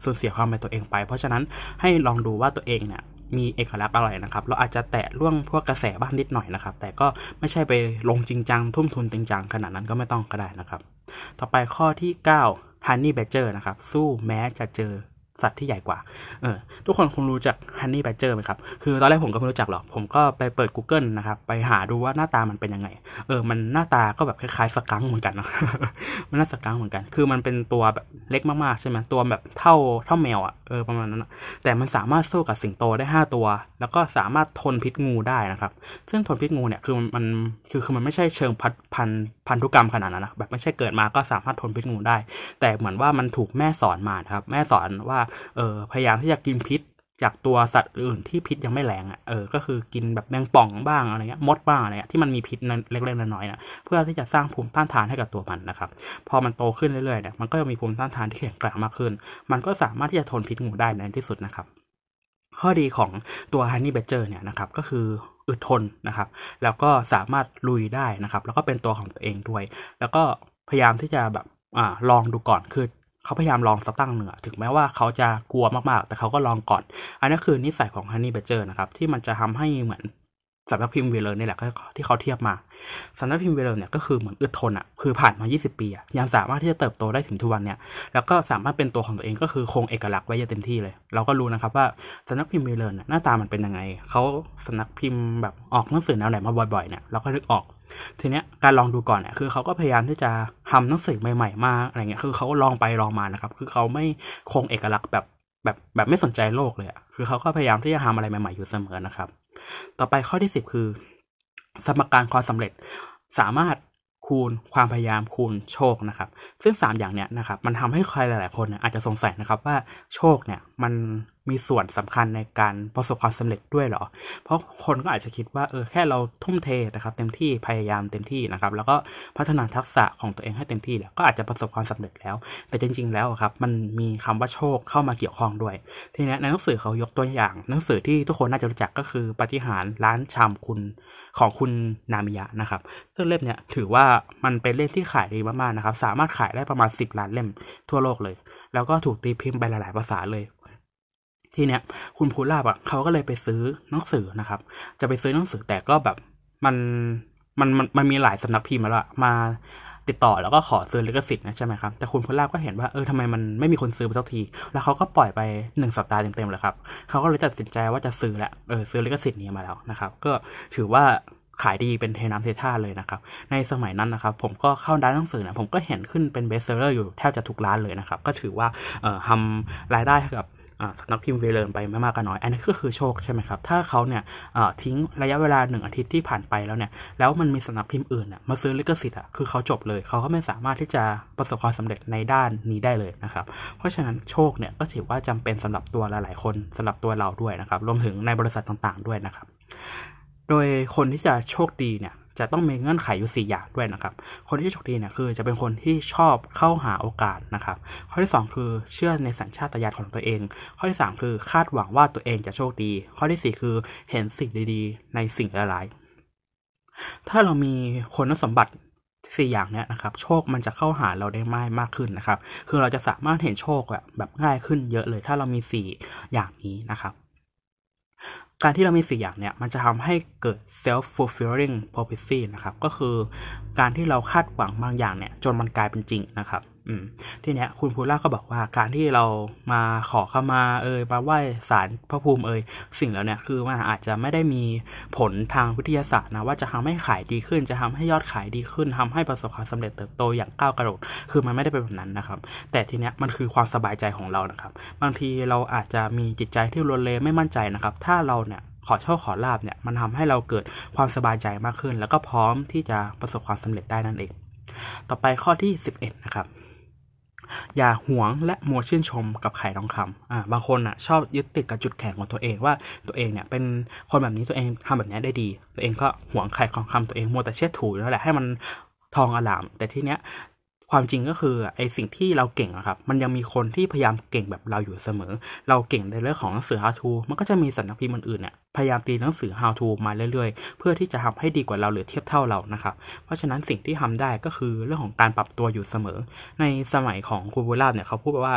สูญเสียความเป็นตัวเองไป เพราะฉะนั้นให้ลองดูว่าตัวเองเนี่ยมีเอกลักษณ์อะไรนะครับ เราอาจจะแตะล่วงพวกกระแสบ้างนิดหน่อยนะครับ แต่ก็ไม่ใช่ไปลงจริงจัง ทุ่มทุนจริงจังขนาดนั้นก็ไม่ต้องก็ได้นะครับ ต่อไปข้อที่ 9 Honey Badger นะครับ สู้แม้จะเจอสัตว์ที่ใหญ่กว่า เออ ทุกคนคงรู้จักฮันนี่แบดเจอร์ไหมครับ คือตอนแรกผมก็ไม่รู้จักหรอก ผมก็ไปเปิด Google นะครับ ไปหาดูว่าหน้าตามันเป็นยังไง เออ มันหน้าตาก็แบบคล้ายๆ สกังเหมือนกันเนาะมันน่าสกังเหมือนกัน คือมันเป็นตัวแบบเล็กมากๆ ใช่ไหม ตัวแบบเท่าเท่าแมวอะ่ะ เออประมาณนั้นแต่มันสามารถสู้กับสิงโตได้ 5 ตัว แล้วก็สามารถทนพิษงูได้นะครับ ซึ่งทนพิษงูเนี่ย คือมันคือคือมันไม่ใช่เชิงพันพันพันธุกรรมขนาดนั้นนะแบบไม่ใช่เกิดมาก็สามารถทนพิษงูได้ แต่เหมือนว่ามันถูกแม่สอนมาครับ แม่สอนว่าเออพยายามที่จะกินพิษจากตัวสัตว์อื่นที่พิษยังไม่แรงอะ่ะ เออ ก็คือกินแบบแมงป่องบ้างอะไรเงี้ย มดบ้างอะไรเงี้ย ที่มันมีพิษเล็กๆน้อยๆนะเพื่อที่จะสร้างภูมิต้านทานให้กับตัวมันนะครับ พอมันโตขึ้นเรื่อยๆเนี่ย มันก็จะมีภูมิต้านทานที่แข็งแกร่งมากขึ้น มันก็สามารถที่จะทนพิษงูได้ในที่สุดนะครับ ข้อดีของตัวฮันนี่เบเจอร์ เนี่ยนะครับ ก็คืออึดทนนะครับ แล้วก็สามารถลุยได้นะครับ แล้วก็เป็นตัวของตัวเองด้วย แล้วก็พยายามที่จะแบบอ่าลองดูก่อนคือเขาพยายามลองสตั้งเหนือ ถึงแม้ว่าเขาจะกลัวมากๆ แต่เขาก็ลองก่อน อันนี้คือนิสัยของฮันนี่เบเจอร์นะครับ ที่มันจะทำให้เหมือนสำนักพิมพ์เวเลอร์นี่แหละที่เขาเทียบมาสำนักพิมพ์เวเลอร์เนี่ยก็คือเหมือนอึดทนอะ่ะคือผ่านมา 20 ปีอะยังสามารถที่จะเติบโตได้ถึงทุกวันเนี่ย แล้วก็สามารถเป็นตัวของตัวเองก็คือคงเอกลักษณ์ไว้อย่างเต็มที่เลย เราก็รู้นะครับว่าสำนักพิมพ์เวเลอร์หน้าตามันเป็นยังไง เขาสำนักพิมพ์แบบออกหนังสือแนวไหนมาบ่อยๆเนี่ย เราก็นึกออกทีเนี้ยการลองดูก่อนเนี่ย คือเขาก็พยายามที่จะทำหนังสือใหม่ๆมาอะไรเงี้ยคือเขาลองไปลองมานะครับ คือเขาไม่คงเอกลักษณ์แบบแบบแบบไม่สนใจโลกเลยอะคือเขาก็พยายามที่จะทำอะไรใหม่ ๆอยู่เสมอนะครับ ต่อไปข้อที่สิบคือ สมการความสำเร็จสามารถคูณ ความพยายามคูณโชคนะครับ ซึ่ง 3 อย่างเนี้ยนะครับ มันทำให้ใครหลายๆคนอาจจะสงสัยนะครับว่าโชคเนี่ยมันมีส่วนสำคัญในการประสบความสำเร็จด้วยหรอ เพราะคนก็อาจจะคิดว่าเออแค่เราทุ่มเทนะครับ เต็มที่พยายามเต็มที่นะครับ แล้วก็พัฒนาทักษะของตัวเองให้เต็มที่แล้วก็อาจจะประสบความสำเร็จแล้ว แต่จริง ๆ แล้วครับมันมีคำว่าโชคเข้ามาเกี่ยวข้องด้วย ทีนี้ในหนังสือเขายกตัวอย่าง หนังสือที่ทุกคนน่าจะรู้จักก็คือปฏิหารร้านชามคุณของคุณนามิยะนะครับ ซึ่งเล่มเนี้ยถือว่ามันเป็นเล่มที่ขายดีมากๆนะครับ สามารถขายได้ประมาณ10ล้านเล่มทั่วโลกเลยแล้วก็ถูกตีพิมพ์ไปหลายๆภาษาเลยทีเนี้ยคุณภูลาบอ่ะเขาก็เลยไปซื้อหนังสือนะครับ จะไปซื้อหนังสือแต่ก็แบบมันมัน มันมันมีหลายสำนักพิมพ์มาแล้วมา ติดต่อแล้วก็ขอซื้อลิขสิทธิ์นะใช่ไหมครับ แต่คุณพลลาบก็เห็นว่า เออทำไมมันไม่มีคนซื้อไปสักที แล้วเขาก็ปล่อยไปหนึ่งสัปดาห์เต็มๆเลยครับเขาก็เลยตัดสินใจว่าจะซื้อแหละ เออ ซื้อลิขสิทธิ์นี้มาแล้วนะครับ ก็ถือว่าขายดีเป็นเทน้ำเทท่าเลยนะครับ ในสมัยนั้นนะครับ ผมก็เข้าร้านหนังสือนะผมก็เห็นขึ้นเป็นเบสเซอร์อยู่แทบจะทุกร้านเลยนะครับก็ถือว่าเออทำรายได้กับสำนักพิมพ์เวเลนไปไม่มากก็น้อยอันนี้ก็คือโชคใช่ไหมครับ ถ้าเขาเนี่ยทิ้งระยะเวลาหนึ่งอาทิตย์ที่ผ่านไปแล้วเนี่ยแล้วมันมีสำนักพิมพ์อื่นมาซื้อลิขสิทธิ์อ่ะคือเขาจบเลย เขาก็ไม่สามารถที่จะประสบความสำเร็จในด้านนี้ได้เลยนะครับ เพราะฉะนั้นโชคเนี่ยก็ถือว่าจำเป็นสำหรับตัวหลาย ๆ คนสำหรับตัวเราด้วยนะครับ รวมถึงในบริษัทต่าง ๆ ด้วยนะครับ โดยคนที่จะโชคดีเนี่ยจะต้องมีเงื่อนไขอยู่ 4 อย่างด้วยนะครับ คนที่โชคดีเนี่ยคือจะเป็นคนที่ชอบเข้าหาโอกาสนะครับ ข้อที่ 2 คือเชื่อในสัญชาตญาณของตัวเอง ข้อที่ 3 คือคาดหวังว่าตัวเองจะโชคดี ข้อที่ 4 คือเห็นสิ่งดีๆ ในสิ่งหลายๆถ้าเรามีคุณสมบัติสี่อย่างเนี้ยนะครับ โชคมันจะเข้าหาเราได้มากมากขึ้นนะครับ คือเราจะสามารถเห็นโชคแบบง่ายขึ้นเยอะเลย ถ้าเรามีสี่อย่างนี้นะครับการที่เรามีสี่อย่างเนี่ยมันจะทำให้เกิด self fulfilling prophecy นะครับก็คือการที่เราคาดหวังบางอย่างเนี่ย จนมันกลายเป็นจริงนะครับทีเนี้ยคุณพูล่าก็บอกว่าการที่เรามาขอเข้ามาเอ่ยมาไหว้สารพระภูมิเอ่ยสิ่งเหล่านี้คือมันอาจจะไม่ได้มีผลทางวิทยาศาสตร์นะว่าจะทำให้ขายดีขึ้น จะทำให้ยอดขายดีขึ้น ทำให้ประสบความสำเร็จเติบโต อย่างก้าวกระโดดคือมันไม่ได้เป็นแบบนั้นนะครับ แต่ทีเนี้ยมันคือความสบายใจของเรานะครับ บางทีเราอาจจะมีจิตใจที่รุนเลไม่มั่นใจนะครับ ถ้าเราเนี่ยขอโชคขอลาบเนี่ย มันทำให้เราเกิดความสบายใจมากขึ้น แล้วก็พร้อมที่จะประสบความสำเร็จได้นั่นเองต่อไปข้อที่11นะครับอย่าหวงและมัวชื่นชมกับไข่ทองคำอ่าบางคนอ่ะชอบยึดติดกับจุดแข็งของตัวเองว่าตัวเองเนี่ยเป็นคนแบบนี้ตัวเองทำแบบนี้ได้ดี ตัวเองก็หวงไข่ทองคำตัวเองมัวแต่เช็ดถูนั่นแหละให้มันทองอลามแต่ที่เนี้ยความจริงก็คือไอสิ่งที่เราเก่งอะครับมันยังมีคนที่พยายามเก่งแบบเราอยู่เสมอ เราเก่งในเรื่องของหนังสือาร์ทูมันก็จะมีสันักพิมพ์อื่นๆเนี่ยพยายามตีหนังสือ how to มาเรื่อยๆ เพื่อที่จะทำให้ดีกว่าเรา หรือเทียบเท่าเรานะครับ เพราะฉะนั้นสิ่งที่ทำได้ก็คือเรื่องของการปรับตัวอยู่เสมอ ในสมัยของคูบูลาาเนี่ยเขาพูดว่า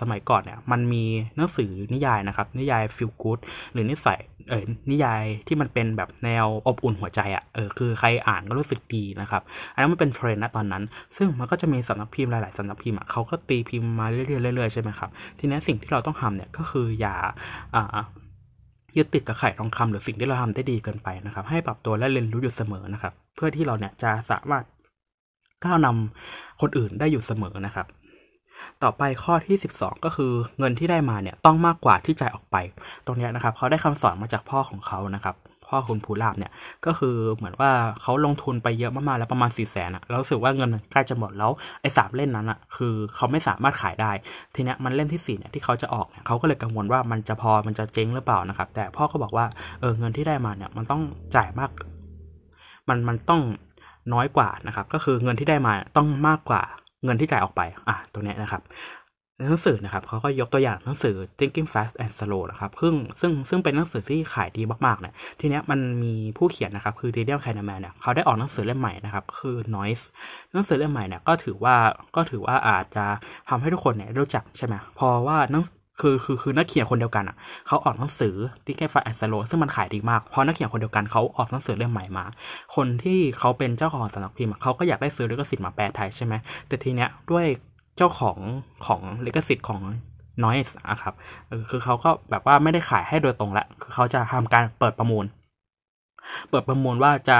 สมัยก่อนเนี่ย มันมีหนังสือนิยายนะครับ นิยาย feel good หรือนิสัยเออนิยายที่มันเป็นแบบแนวอบอุ่นหัวใจอะ่ะเออ คือใครอ่านก็รู้สึกดีนะครับ อันนั้นมันเป็นเทรนด์นะตอนนั้น ซึ่งมันก็จะมีสำนักพิมพ์หลายๆสำนักพิมพ์อ่ะเขาก็ตีพิมพ์มาเรื่อยๆเรื่อยๆใช่ไหมครับ ทีนี้สิ่งที่เราต้องทำเนี่ยก็คืออย่าอ่ายึดติดกับไข่ทองคำหรือสิ่งที่เราทำได้ดีเกินไปนะครับ ให้ปรับตัวและเรียนรู้อยู่เสมอนะครับ เพื่อที่เราเนี่ยจะสามารถ ก้าวนาคนอื่นได้อยู่เสมอนะครับ ต่อไปข้อที่ 12 ก็คือ เงินที่ได้มาเนี่ย ต้องมากกว่าที่จ่ายออกไปตรงนี้นะครับเขาได้คำสอนมาจากพ่อของเขานะครับพ่อคุณภูราบเนี่ยก็คือเหมือนว่าเขาลงทุนไปเยอะมากๆแล้วประมาณสี่แสนอะแล้วรู้สึกว่าเงินใกล้จะหมดแล้วไอ้สามเล่นนั้นอะคือเขาไม่สามารถขายได้ทีเนี้ยมันเล่นที่สี่เนี่ยที่เขาจะออกเนี่ยเขาก็เลยกังวลว่ามันจะพอมันจะเจ๊งหรือเปล่านะครับ แต่พ่อก็บอกว่า เออเงินที่ได้มาเนี่ยมันต้องจ่ายมาก มันมันต้องน้อยกว่านะครับ ก็คือเงินที่ได้มาต้องมากกว่า เงินที่จ่ายออกไป อ่ะตัวนี้นะครับในหนังสือนะครับเขาก็ยกตัวอย่างหนังสือ Thinking Fast and Slow นะครับ ซึ่งซึ่งซึ่งเป็นหนังสือที่ขายดีมาก ๆเนี่ย ทีเนี้ยมันมีผู้เขียนนะครับ คือ Daniel Kahneman เนี่ยเขาได้ออกหนังสือเล่มใหม่นะครับ คือ Noise หนังสือเล่มใหม่เนี่ย ก็ถือว่าก็ถือว่าอาจจะทำให้ทุกคนเนี่ยรู้จักใช่ไหมพอว่านังคือคือคือนักเขียนคนเดียวกันอ่ะเขาออกหนังสือที่แ a s t ฟแอน l โลซึ่งมันขายดีมากเพราะนักเขียนคนเดียวกันเขาออกหนังสือเล่มใหม่มา คนที่เขาเป็นเจ้าของสำนักพิมพ์เขาก็อยากได้ซื้อลิขสิทธิ์มาแปลไทยใช่ไหมแต่ทีเนี้ยด้วยเจ้าของของลิขสิทธิ์ของ Noise นะครับคือเขาก็แบบว่าไม่ได้ขายให้โดยตรงละ คือเขาจะทำการเปิดประมูล เปิดประมูลว่าจะ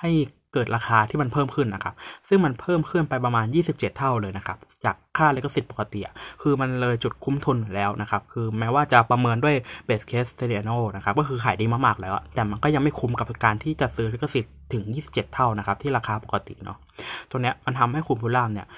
ให้เกิดราคาที่มันเพิ่มขึ้นนะครับซึ่งมันเพิ่มขึ้นไปประมาณ 27 เท่าเลยนะครับ จากค่าลิขสิทธิ์ปกติคือมันเลยจุดคุ้มทุนแล้วนะครับ คือแม้ว่าจะประเมินด้วยเบสเคสเซเรียโนนะครับ ก็คือขายดีมากๆแล้วแต่มันก็ยังไม่คุ้มกับการที่จะซื้อลิขสิทธิ์ถึง27เท่านะครับที่ราคาปกติเนาะตรงนี้มันทำให้คุณพูล่ามเนี่ย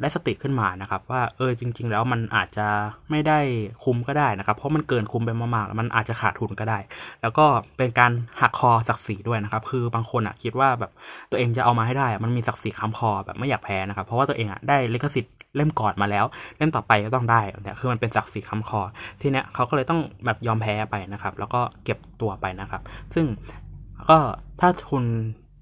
ได้สติขึ้นมานะครับ ว่าเออจริง ๆ แล้วมันอาจจะไม่ได้คุ้มก็ได้นะครับ เพราะมันเกินคุ้มไปมากๆแล้วมันอาจจะขาดทุนก็ได้ แล้วก็เป็นการหักคอศักดิ์ศรีด้วยนะครับ คือบางคนอ่ะคิดว่าแบบตัวเองจะเอามาให้ได้ มันมีศักดิ์ศรีค้ำคอแบบไม่อยากแพ้นะครับ เพราะว่าตัวเองอ่ะได้ลิขสิทธิ์เล่มก่อนมาแล้ว เล่มต่อไปก็ต้องได้เนี่ยคือมันเป็นศักดิ์ศรีค้ำคอทีเนี้ยเขาก็เลยต้องแบบยอมแพ้ไปนะครับ แล้วก็เก็บตัวไปนะครับ ซึ่งก็ถ้าคุณ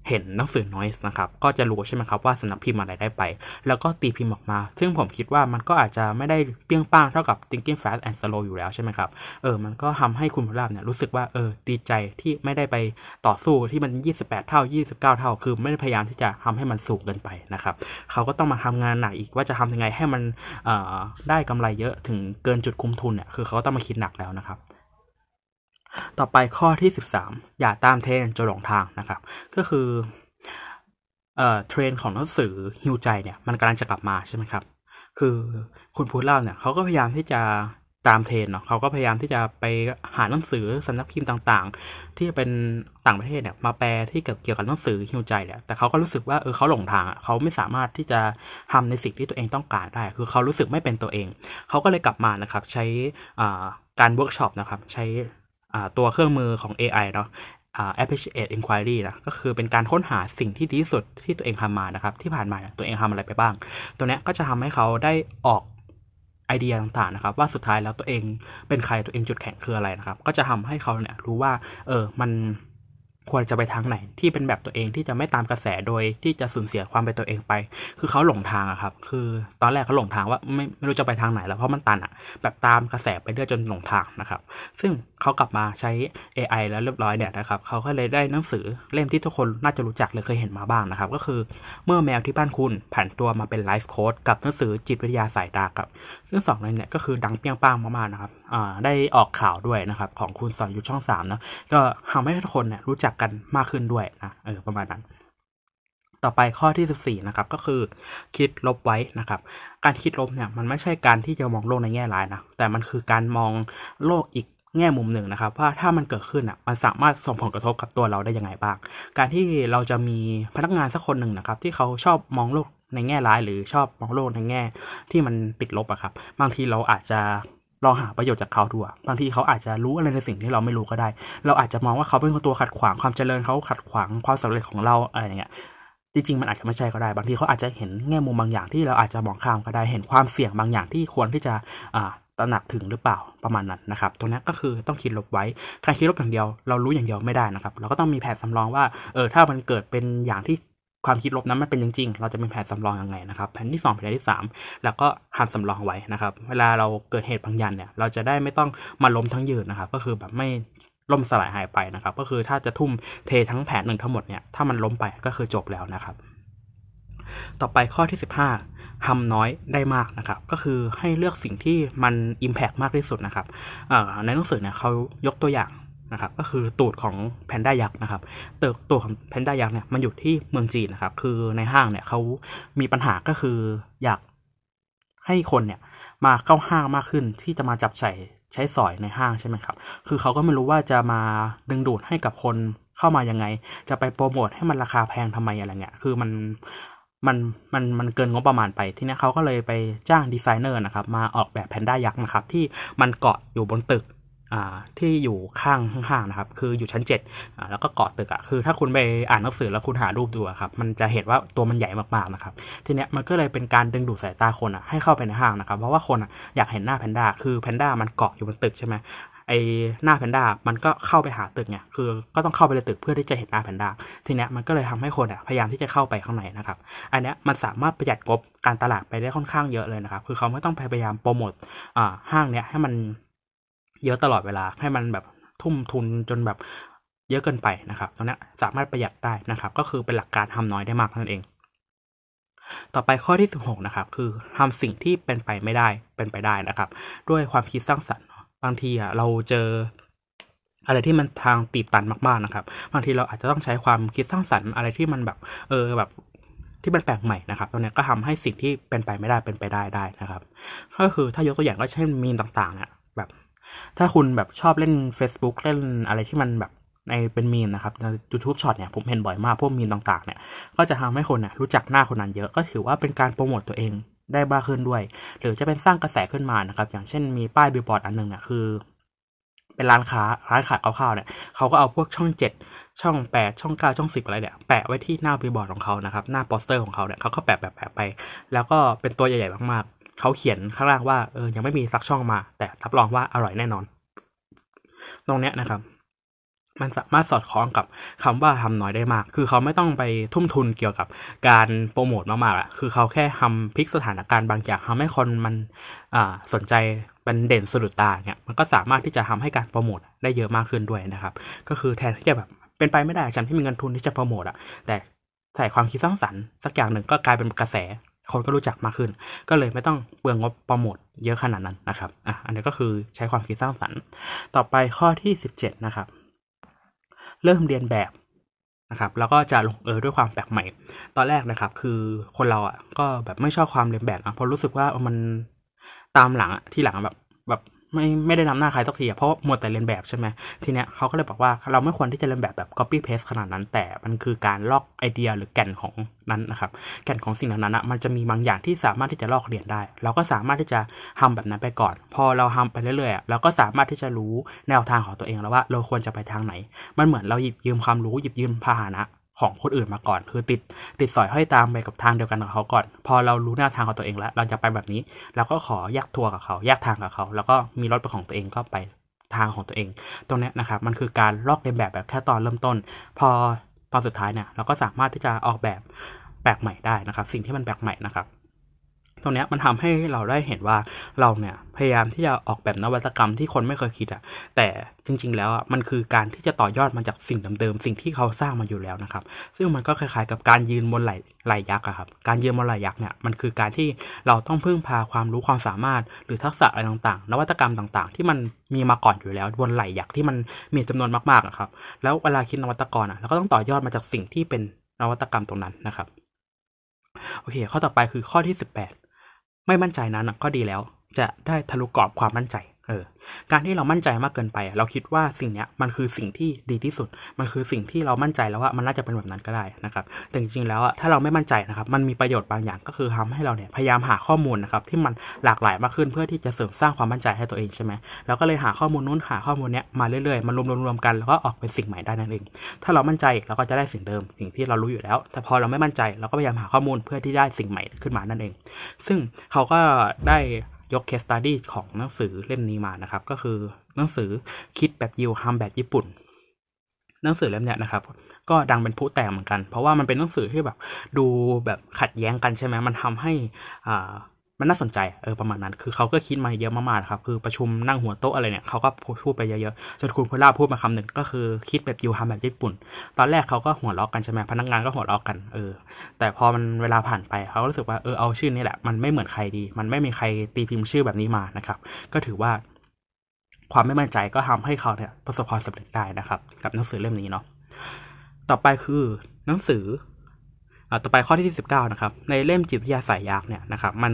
เห็นหนังสือ noise นะครับก็จะรู้ใช่ไหมครับว่าสำนักพิมพ์อะไรได้ไป แล้วก็ตีพิมพ์ออกมา ซึ่งผมคิดว่ามันก็อาจจะไม่ได้เปี้ยงป้างเท่ากับ thinking fast and slow อยู่แล้วใช่ไหมครับเออมันก็ทำให้คุณพลาบเนี่ยรู้สึกว่าเออดีใจที่ไม่ได้ไปต่อสู้ที่มัน 28 เท่า 29 เท่าคือไม่ได้พยายามที่จะทำให้มันสูงเกินไปนะครับเขาก็ต้องมาทำงานหนักอีกว่าจะทำยังไงให้มันได้กำไรเยอะถึงเกินจุดคุ้มทุนเนี่ยคือเขาต้องมาคิดหนักแล้วนะครับต่อไปข้อที่13อย่าตามเทรนจนหลงทางนะครับ ก็คือเอ่อเทรนของหนังสือฮิวใจเนี่ย มันกำลังจะกลับมาใช่ไหมครับ คือคุณพูดเล่าเนี่ยเขาก็พยายามที่จะตามเทรนเนาะเขาก็พยายามที่จะไปหาหนังสือสำนักพิมพ์ต่างๆ ที่เป็นต่างประเทศเนี่ย มาแปลที่เกี่ยวกับหนังสือฮิวใจเนี่ยแต่เขาก็รู้สึกว่าเออเขาหลงทางเขาไม่สามารถที่จะทำในสิ่งที่ตัวเองต้องการได้ คือเขารู้สึกไม่เป็นตัวเองเขาก็เลยกลับมานะครับ ใช้อ่าการเวิร์กช็อปนะครับใช้ตัวเครื่องมือของ AI เนาะ appreciate inquiry นะ ก็คือเป็นการค้นหาสิ่งที่ดีที่สุดที่ตัวเองทำมานะครับ ที่ผ่านมา ตัวเองทำอะไรไปบ้าง ตัวนี้ก็จะทำให้เขาได้ออกไอเดียต่างๆ นะครับ ว่าสุดท้ายแล้วตัวเองเป็นใครตัวเองจุดแข็งคืออะไรนะครับ ก็จะทำให้เขาเนี่ยรู้ว่า เออ มันควรจะไปทางไหนที่เป็นแบบตัวเองที่จะไม่ตามกระแสโดยที่จะสูญเสียความเป็นตัวเองไป คือเขาหลงทางอะครับคือตอนแรกเขาหลงทางว่าไม่ไม่รู้จะไปทางไหน แล้วเพราะมันตันอะแบบตามกระแสไปเรื่อยจนหลงทางนะครับ ซึ่งเขากลับมาใช้ AI แล้วเรียบร้อยเนี่ยนะครับเขาก็เลยได้หนังสือเล่มที่ทุกคนน่าจะรู้จักหรือเคยเห็นมาบ้างนะครับ ก็คือเมื่อแมวที่บ้านคุณผ่านตัวมาเป็นไลฟ์โค้ดกับหนังสือจิตวิทยาสายตาครับซึ่งสองเล่มเนี่ยก็คือดังเปี้ยงป้างมากๆนะครับได้ออกข่าวด้วยนะครับของคุณสอนอยู่ช่อง3นะก็ทำให้ทุกคนเนี่ยรู้จักกันมากขึ้นด้วยนะเออ ประมาณนั้นต่อไปข้อที่14นะครับ ก็คือ คิดลบไว้นะครับ การคิดลบเนี่ย มันไม่ใช่การที่จะมองโลกในแง่ร้ายนะ แต่มันคือการมองโลกอีกแง่มุมหนึ่งนะครับ ว่าถ้ามันเกิดขึ้นอ่ะ มันสามารถส่งผลกระทบกับตัวเราได้ยังไงบ้างการที่เราจะมีพนักงานสักคนหนึ่งนะครับ ที่เขาชอบมองโลกในแง่ร้ายหรือชอบมองโลกในแง่ ที่มันติดลบอะครับ บางทีเราอาจจะลองหาประโยชน์จากเขาดูบางทีเขาอาจจะรู้อะไรในสิ่งที่เราไม่รู้ก็ได้ เราอาจจะมองว่าเขาเป็นตัวขัดขวางความเจริญ เขาขัดขวางความสำเร็จของเราอะไรอย่างเงี้ย จริงๆ มันอาจจะไม่ใช่ก็ได้ บางทีเขาอาจจะเห็นแง่มุมบางอย่างที่เราอาจจะมองข้ามก็ได้ เห็นความเสี่ยงบางอย่างที่ควรที่จะอ่าตระหนักถึงหรือเปล่าประมาณนั้นนะครับ ตรงนี้ก็คือต้องคิดลบไว้การคิดลบอย่างเดียวเรารู้อย่างเดียวไม่ได้นะครับ เราก็ต้องมีแผนสำรองว่าเออถ้ามันเกิดเป็นอย่างที่ความคิดลบนั้นมันเป็นจริงๆ เราจะมีแผนสำรองยังไงนะครับ แผนที่2แผนที่3แล้วก็หันสำรองไว้นะครับ เวลาเราเกิดเหตุบางอย่างเนี่ย เราจะได้ไม่ต้องมาล้มทั้งยืนนะครับ ก็คือแบบไม่ล่มสลายหายไปนะครับ ก็คือถ้าจะทุ่มเททั้งแผนหนึ่งทั้งหมดเนี่ย ถ้ามันล้มไปก็คือจบแล้วนะครับ ต่อไปข้อที่15ทำน้อยได้มากนะครับ ก็คือให้เลือกสิ่งที่มัน Impact มากที่สุดนะครับในหนังสือเนี่ยเขายกตัวอย่างนะครับก็คือตูดของแพนด้ายักษ์นะครับ เติบตัวของแพนด้ายักษ์เนี่ย มันอยู่ที่เมืองจีนนะครับ คือในห้างเนี่ยเขามีปัญหาก็คืออยากให้คนเนี่ย มาเข้าห้างมากขึ้นที่จะมาจับใช้ใช้สอยในห้างใช่ไหมครับ คือเขาก็ไม่รู้ว่าจะมาดึงดูดให้กับคนเข้ามายังไง จะไปโปรโมทให้มันราคาแพงทำไมอะไรเงี้ย คือมันมันมันมันเกินงบประมาณไป ทีนี้เขาก็เลยไปจ้างดีไซเนอร์นะครับมาออกแบบแพนด้ายักษ์นะครับ ที่มันเกาะอยู่บนตึกที่อยู่ข้างห้างนะครับ คืออยู่ชั้นเจ็ดแล้วก็เกาะตึกอะคือถ้าคุณไปอ่านหนังสือแล้วคุณหารูปดูครับ มันจะเห็นว่าตัวมันใหญ่มากๆนะครับ ทีเนี้ยมันก็เลยเป็นการดึงดูดสายตาคนอะให้เข้าไปในห้างนะครับ เพราะว่าคนอะอยากเห็นหน้าแพนด้า คือแพนด้ามันเกาะอยู่บนตึกใช่ไหมไอ้หน้าแพนด้ามันก็เข้าไปหาตึกเนี่ยคือก็ต้องเข้าไปในตึกเพื่อที่จะเห็นหน้าแพนด้า ทีเนี้ยมันก็เลยทำให้คนอ่ะพยายามที่จะเข้าไปข้างในนะครับ อันเนี้ยมันสามารถประหยัดงบการตลาดไปได้ค่อนข้างเยอะเลยนะครับ คือเขาไม่ต้องพยายามโปรโมทอ่าห้างเนี้ยให้มันเยอะตลอดเวลาให้มันแบบทุ่มทุนจนแบบเยอะเกินไปนะครับตรงนี้สามารถประหยัดได้นะครับ ก็คือเป็นหลักการทำน้อยได้มากนั่นเอง ต่อไปข้อที่ 16นะครับ คือทำสิ่งที่เป็นไปไม่ได้เป็นไปได้นะครับ ด้วยความคิดสร้างสรรค์บางทีอ่ะ เราเจออะไรที่มันทางตีบตันมากๆ นะครับ บางทีเราอาจจะต้องใช้ความคิดสร้างสรรค์อะไรที่มันแบบ เออแบบที่มันแปลกใหม่นะครับตรงนี้ก็ทำให้สิ่งที่เป็นไปไม่ได้เป็นไปได้ได้นะครับ ก็คือถ้ายกตัวอย่างก็เช่นมีนต่างๆเนี่ยแบบถ้าคุณแบบชอบเล่น Facebook เล่นอะไรที่มันแบบในเป็นมีนนะครับในยูทูบช็อตเนี่ยผมเห็นบ่อยมากพวกมีนต่างๆ เนี่ย ก็จะทำให้คนเนี่ยรู้จักหน้าคนนั้นเยอะก็ถือว่าเป็นการโปรโมทตัวเองได้้าขึ้นด้วย หรือจะเป็นสร้างกระแสขึ้นมานะครับ อย่างเช่นมีป้ายบิลบอร์ดอันนึงเนี่ยคือ เป็นร้านค้าร้านขายข้าวๆเนี่ยเขาก็เอาพวกช่องเจ็ดช่องแปดช่องเก้าช่องสิบอะไรเนี่ยแปะไว้ที่หน้าบิลบอร์ดของเขานะครับ หน้าโปสเตอร์ของเขาเนี่ยเขาก็แปะแปะแปะไป แล้วก็เป็นตัวใหญ่ๆมากเขาเขียนข้างล่างว่าเออ ยังไม่มีซักช่องมา แต่รับรองว่าอร่อยแน่นอนตรงเนี้ยนะครับ มันสามารถสอดคล้องกับคำว่าทำน้อยได้มาก คือเขาไม่ต้องไปทุ่มทุนเกี่ยวกับการโปรโมทมากๆอ่ะคือ เขาแค่ทำพลิกสถานการณ์บางอย่างทำให้คนมันอ่าสนใจเป็นเด่นสะดุดตาเนี่ยมันก็สามารถที่จะทำให้การโปรโมทได้เยอะมากขึ้นด้วยนะครับ ก็คือแทนที่จะแบบ เป็นไปไม่ได้ฉันที่มีเงินทุนที่จะโปรโมท อ่ะ แต่ใส่ความคิดสร้างสรรค์ สักอย่างหนึ่งก็กลายเป็นกระแสคนก็รู้จักมากขึ้น ก็เลยไม่ต้องเบืองงบโปรโมทเยอะขนาดนั้นนะครับอ่ะอันนี้ก็คือใช้ความคิดสร้างสรรค์ ต่อไปข้อที่ 17 นะครับ เริ่มเรียนแบบนะครับ แล้วก็จะลงเอยด้วยความแปลกใหม่ ตอนแรกนะครับ คือคนเราอ่ะก็แบบไม่ชอบความเรียนแบบอ่ะ เพราะรู้สึกว่ามันตามหลังที่หลังแบบแบบไม่ไม่ได้นำหน้าใครสักทีเพราะมัวแต่เรียนแบบใช่ไหมทีเนี้ยเขาก็เลยบอกว่าเราไม่ควรที่จะเรียนแบบแบบ copy paste ขนาดนั้น แต่มันคือการลอกไอเดียหรือแก่นของนั้นนะครับแก่นของสิ่งนั้นนะมันจะมีบางอย่างที่สามารถที่จะลอกเรียนได้ เราก็สามารถที่จะทำแบบนั้นไปก่อน พอเราทำไปเรื่อยๆเราก็สามารถที่จะรู้แนวทางของตัวเองแล้วว่าเราควรจะไปทางไหน มันเหมือนเราหยิบยืมความรู้หยิบยืมพาหนะของคนอื่นมาก่อน คือติดติดสอยห้อยตามไปกับทางเดียวกันกับเขาก่อน พอเรารู้แนวทางของตัวเองแล้วเราจะไปแบบนี้เราก็ขอแยกทัวร์กับเขาแยกทางกับเขาแล้วก็มีรถเป็นของตัวเองก็ไปทางของตัวเอง ตรงนี้นะครับมันคือการลอกเลียนแบบแบบแค่ตอนเริ่มต้น พอตอนสุดท้ายเนี่ยเราก็สามารถที่จะออกแบบแปลกใหม่ได้นะครับสิ่งที่มันแปลกใหม่นะครับตรงนี้มันทำให้เราได้เห็นว่าเราเนี่ยพยายามที่จะออกแบบนวัตกรรมที่คนไม่เคยคิดอะแต่จริง ๆ แล้วอะมันคือการที่จะต่อยอดมาจากสิ่งเดิมๆสิ่งที่เขาสร้างมาอยู่แล้วนะครับ ซึ่งมันก็คล้ายๆกับการยืนบนไหล่ไหล่ยักษ์ครับการยืนบนไหล่ยักษ์เนี่ยมันคือการที่เราต้องพึ่งพาความรู้ความสามารถหรือทักษะอะไรต่างๆ นวัตกรรมต่างๆ ที่มันมีมาก่อนอยู่แล้วบนไหล่ยักษ์ที่มันมีจำนวนมากๆอ่ะครับ แล้วเวลาคิดนวัตกรอ่ะเราก็ต้องต่อยอดมาจากสิ่งที่เป็นนวัตกรรมตรงนั้นนะครับ โอเค ข้อต่อไปคือข้อที่ 18ไม่มั่นใจนั้นก็ดีแล้ว จะได้ทะลุกรอบความมั่นใจเออการที่เรามั่นใจมากเกินไปเราคิดว่าสิ่งเนี้ยมันคือสิ่งที่ดีที่สุด มันคือสิ่งที่เรามั่นใจแล้วว่ามันน่าจะเป็นแบบนั้นก็ได้นะครับแต่จริงๆแล้วถ้าเราไม่มั่นใจนะครับ มันมีประโยชน์บางอย่างก็คือทำให้เราเนี่ยพยายามหาข้อมูลนะครับที่มันหลากหลายมากขึ้นเพื่อที่จะเสริมสร้างความมั่นใจให้ตัวเองใช่ไหมเราก็เลยหาข้อมูลนู้นหาข้อมูลเนี้ยมาเรื่อยๆมารวมๆกันแล้วก็ออกเป็นสิ่งใหม่ได้นั่นเองถ้าเรา มั่นใจเราก็จะได้สิ่งเดิม สิ่งที่เรารู้อยู่แล้ว แต่พอเราไม่มั่นใจเราก็พยายามหาข้อมูลเพื่อที่ได้สิ่งใหม่ขึ้นมานั่นเอง ซึ่งเขาก็ได้ยกเคสตัดดี้ของหนังสือเล่มนี้มานะครับ ก็คือหนังสือคิดแบบยิวฮัมแบบญี่ปุ่น หนังสือเล่มนี้นะครับ ก็ดังเป็นผู้แตกเหมือนกัน เพราะว่ามันเป็นหนังสือที่แบบ ดูแบบขัดแย้งกันใช่ไหมมันทำให้อ่ามันน่าสนใจเออประมาณนั้น คือเขาก็คิดมาเยอะมากๆครับคือประชุมนั่งหัวโต๊ะอะไรเนี่ยเขาก็พูดไปเยอะๆจนคุณพล่าพูดมาคำหนึ่งก็คือคิดแบบยูฮามแบบญี่ปุ่น ตอนแรกเขาก็หัวล้อกกันใช่ไหมพนักงานก็หัวล้อกกัน เออแต่พอมันเวลาผ่านไปเขารู้สึกว่าเออเอาชื่อนี้แหละมันไม่เหมือนใครดีมันไม่มีใครตีพิมพ์ชื่อแบบนี้มานะครับ ก็ถือว่าความไม่มั่นใจก็ทำให้เขาเนี่ยประสบความสำเร็จได้นะครับกับหนังสือเล่มนี้เนาะต่อไปคือ หนังสือต่อไปข้อที่ 19นะครับในเล่มจิตวิทยาสายยักษ์เนี่ยนะครับมัน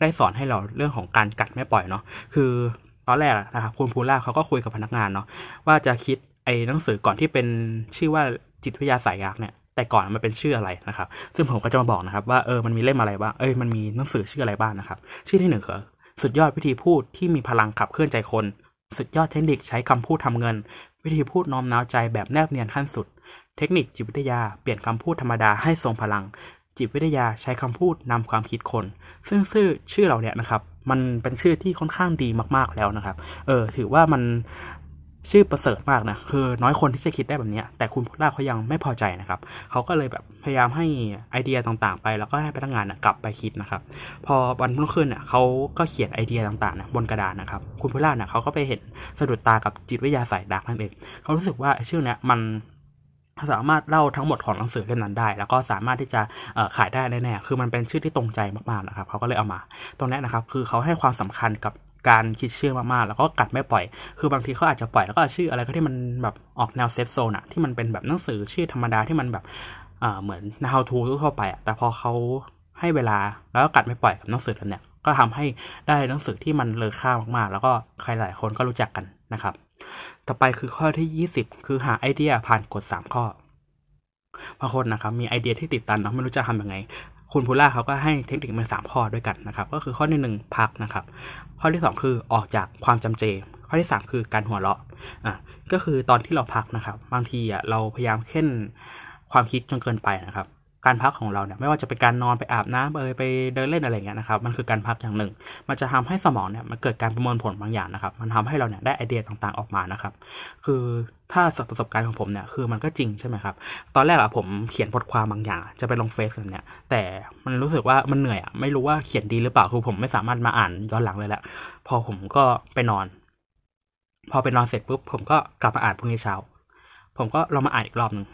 ได้สอนให้เราเรื่องของการกัดไม่ปล่อยเนาะคือตอนแรกนะครับคุณพูล่าเขาก็คุยกับพนักงานเนาะว่าจะคิดไอ้หนังสือก่อนที่เป็นชื่อว่าจิตวิทยาสายยักษ์เนี่ย แต่ก่อนมันเป็นชื่ออะไรนะครับซึ่งผมก็จะมาบอกนะครับ ว่าเออมันมีเล่มอะไรบ้างเออยมันมีหนังสือชื่ออะไรบ้างนะครับ ชื่อที่หนึ่งคือสุดยอดวิธีพูดที่มีพลังขับเคลื่อนใจคน สุดยอดเทคนิคใช้คำพูดทำเงิน วิธีพูดน้อมน้าวใจแบบแนบเนียนขั้นสุดเทคนิคจิตวิทยาเปลี่ยนคำพูดธรรมดาให้ทรงพลังจิตวิทยาใช้คำพูดนำความคิดคน ซึ่งชื่อชื่อเราเนี่ยนะครับ มันเป็นชื่อที่ค่อนข้างดีมากๆแล้วนะครับเออถือว่ามันชื่อประเสริฐมากนะคือน้อยคนที่จะคิดได้แบบนี้ แต่คุณพุทธาเขายังไม่พอใจนะครับเขาก็เลยแบบพยายามให้ไอเดียต่างๆไป แล้วก็ให้พนักงานนะกลับไปคิดนะครับ พอวันพุ่งขึ้นเนี่ยเขาก็เขียนไอเดียต่างๆนะบนกระดานนะครับ คุณพุทธาเนี่ยเขาก็ไปเห็นสะดุดตากับจิตวิทยาสายดาร์กนั่นเองเขารู้สึกว่าชื่อเนี้ยมันสามารถเล่าทั้งหมดของหนังสือเล่มนั้นได้ แล้วก็สามารถที่จะขายได้แน่ๆคือมันเป็นชื่อที่ตรงใจมากๆนะครับเขาก็เลยเอามา ตรงนี้นะครับ คือเขาให้ความสำคัญกับการคิดชื่อมากๆ แล้วก็กัดไม่ปล่อย คือบางทีเขาอาจจะปล่อยแล้วก็ชื่ออะไรก็ที่มันแบบออกแนวเซฟโซนอะที่มันเป็นแบบหนังสือชื่อธรรมดาที่มันแบบเหมือน how to ทั่วไปอะแต่พอเขาให้เวลาแล้วก็กัดไม่ปล่อยกับหนังสือเล่เนี้ย ก็ทำให้ได้หนังสือที่มันเลอค่ามากๆ แล้วก็ใครหลายคนก็รู้จักกันนะครับต่อไปคือข้อที่20 คือหาไอเดียผ่านกฎ3ข้อ บางคนนะครับ มีไอเดียที่ติดตันเนาะไม่รู้จะทำยังไง คุณพูล่าเขาก็ให้เทคนิคมาสามข้อด้วยกันนะครับ ก็คือข้อที่หนึ่งพักนะครับ ข้อที่สองคือออกจากความจำเจ ข้อที่สามคือการหัวเราะอ่ะ ก็คือตอนที่เราพักนะครับ บางทีอ่ะเราพยายามเข้นความคิดจนเกินไปนะครับการพักของเราเนี่ยไม่ว่าจะเป็นการนอนไปอาบน้ำไปไปเดินเล่นอะไรเงี้ยนะครับ มันคือการพักอย่างหนึ่ง มันจะทำให้สมองเนี่ยมันเกิดการประเมินผลบางอย่างนะครับมันทำให้เราเนี่ยได้ไอเดียต่างๆออกมานะครับ คือถ้าจประสบการณ์ของผมเนี่ยคือมันก็จริงใช่ไหมครับ ตอนแรกอะผมเขียนบทความบางอย่าง จะไปลงเฟซะไรเนี่ย แต่มันรู้สึกว่ามันเหนื่อยอะไม่รู้ว่าเขียนดีหรือเปล่าคือผมไม่สามารถมาอ่านย้อนหลังเลยแหละพอผมก็ไปนอน พอไปนอนเสร็จปุ๊บผมก็กลับมาอ่านพรุ่งนี้เช้า ผมก็ลองมาอ่านอีกรอบหนึ่ง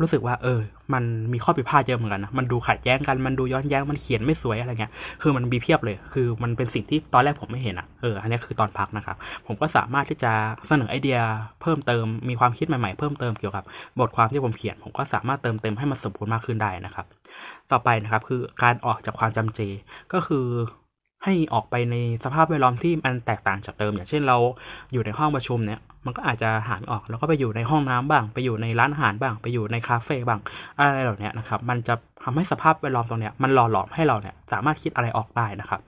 รู้สึกว่าเออ มันมีข้อผิดพลาดเยอะเหมือนกันนะ มันดูขัดแย้งกัน มันดูย้อนแย้ง มันเขียนไม่สวยอะไรเงี้ย คือมันมีเพียบเลย คือมันเป็นสิ่งที่ตอนแรกผมไม่เห็นอะ่ะเออ อันนี้คือตอนพักนะครับ ผมก็สามารถที่จะเสนอไอเดียเพิ่มเติม มีความคิดใหม่ๆเพิ่มเติมเกี่ยวกับ บทความที่ผมเขียน ผมก็สามารถเติมเต็มให้มันสมบูรณ์มากขึ้นได้นะครับ ต่อไปนะครับคือการออกจากความจำเจ ก็คือให้ออกไปในสภาพแวดล้อมที่มันแตกต่างจากเดิมอย่างเช่นเราอยู่ในห้องประชุมเนี่ย มันก็อาจจะหายออกแล้วก็ไปอยู่ในห้องน้ำบ้าง ไปอยู่ในร้านอาหารบ้าง ไปอยู่ในคาเฟ่บ้าง อะไรเหล่านี้นะครับมันจะทำให้สภาพแวดล้อมตรงเนี้ย มันหล่อหลอมให้เราเนี่ย สามารถคิดอะไรออกได้นะครับ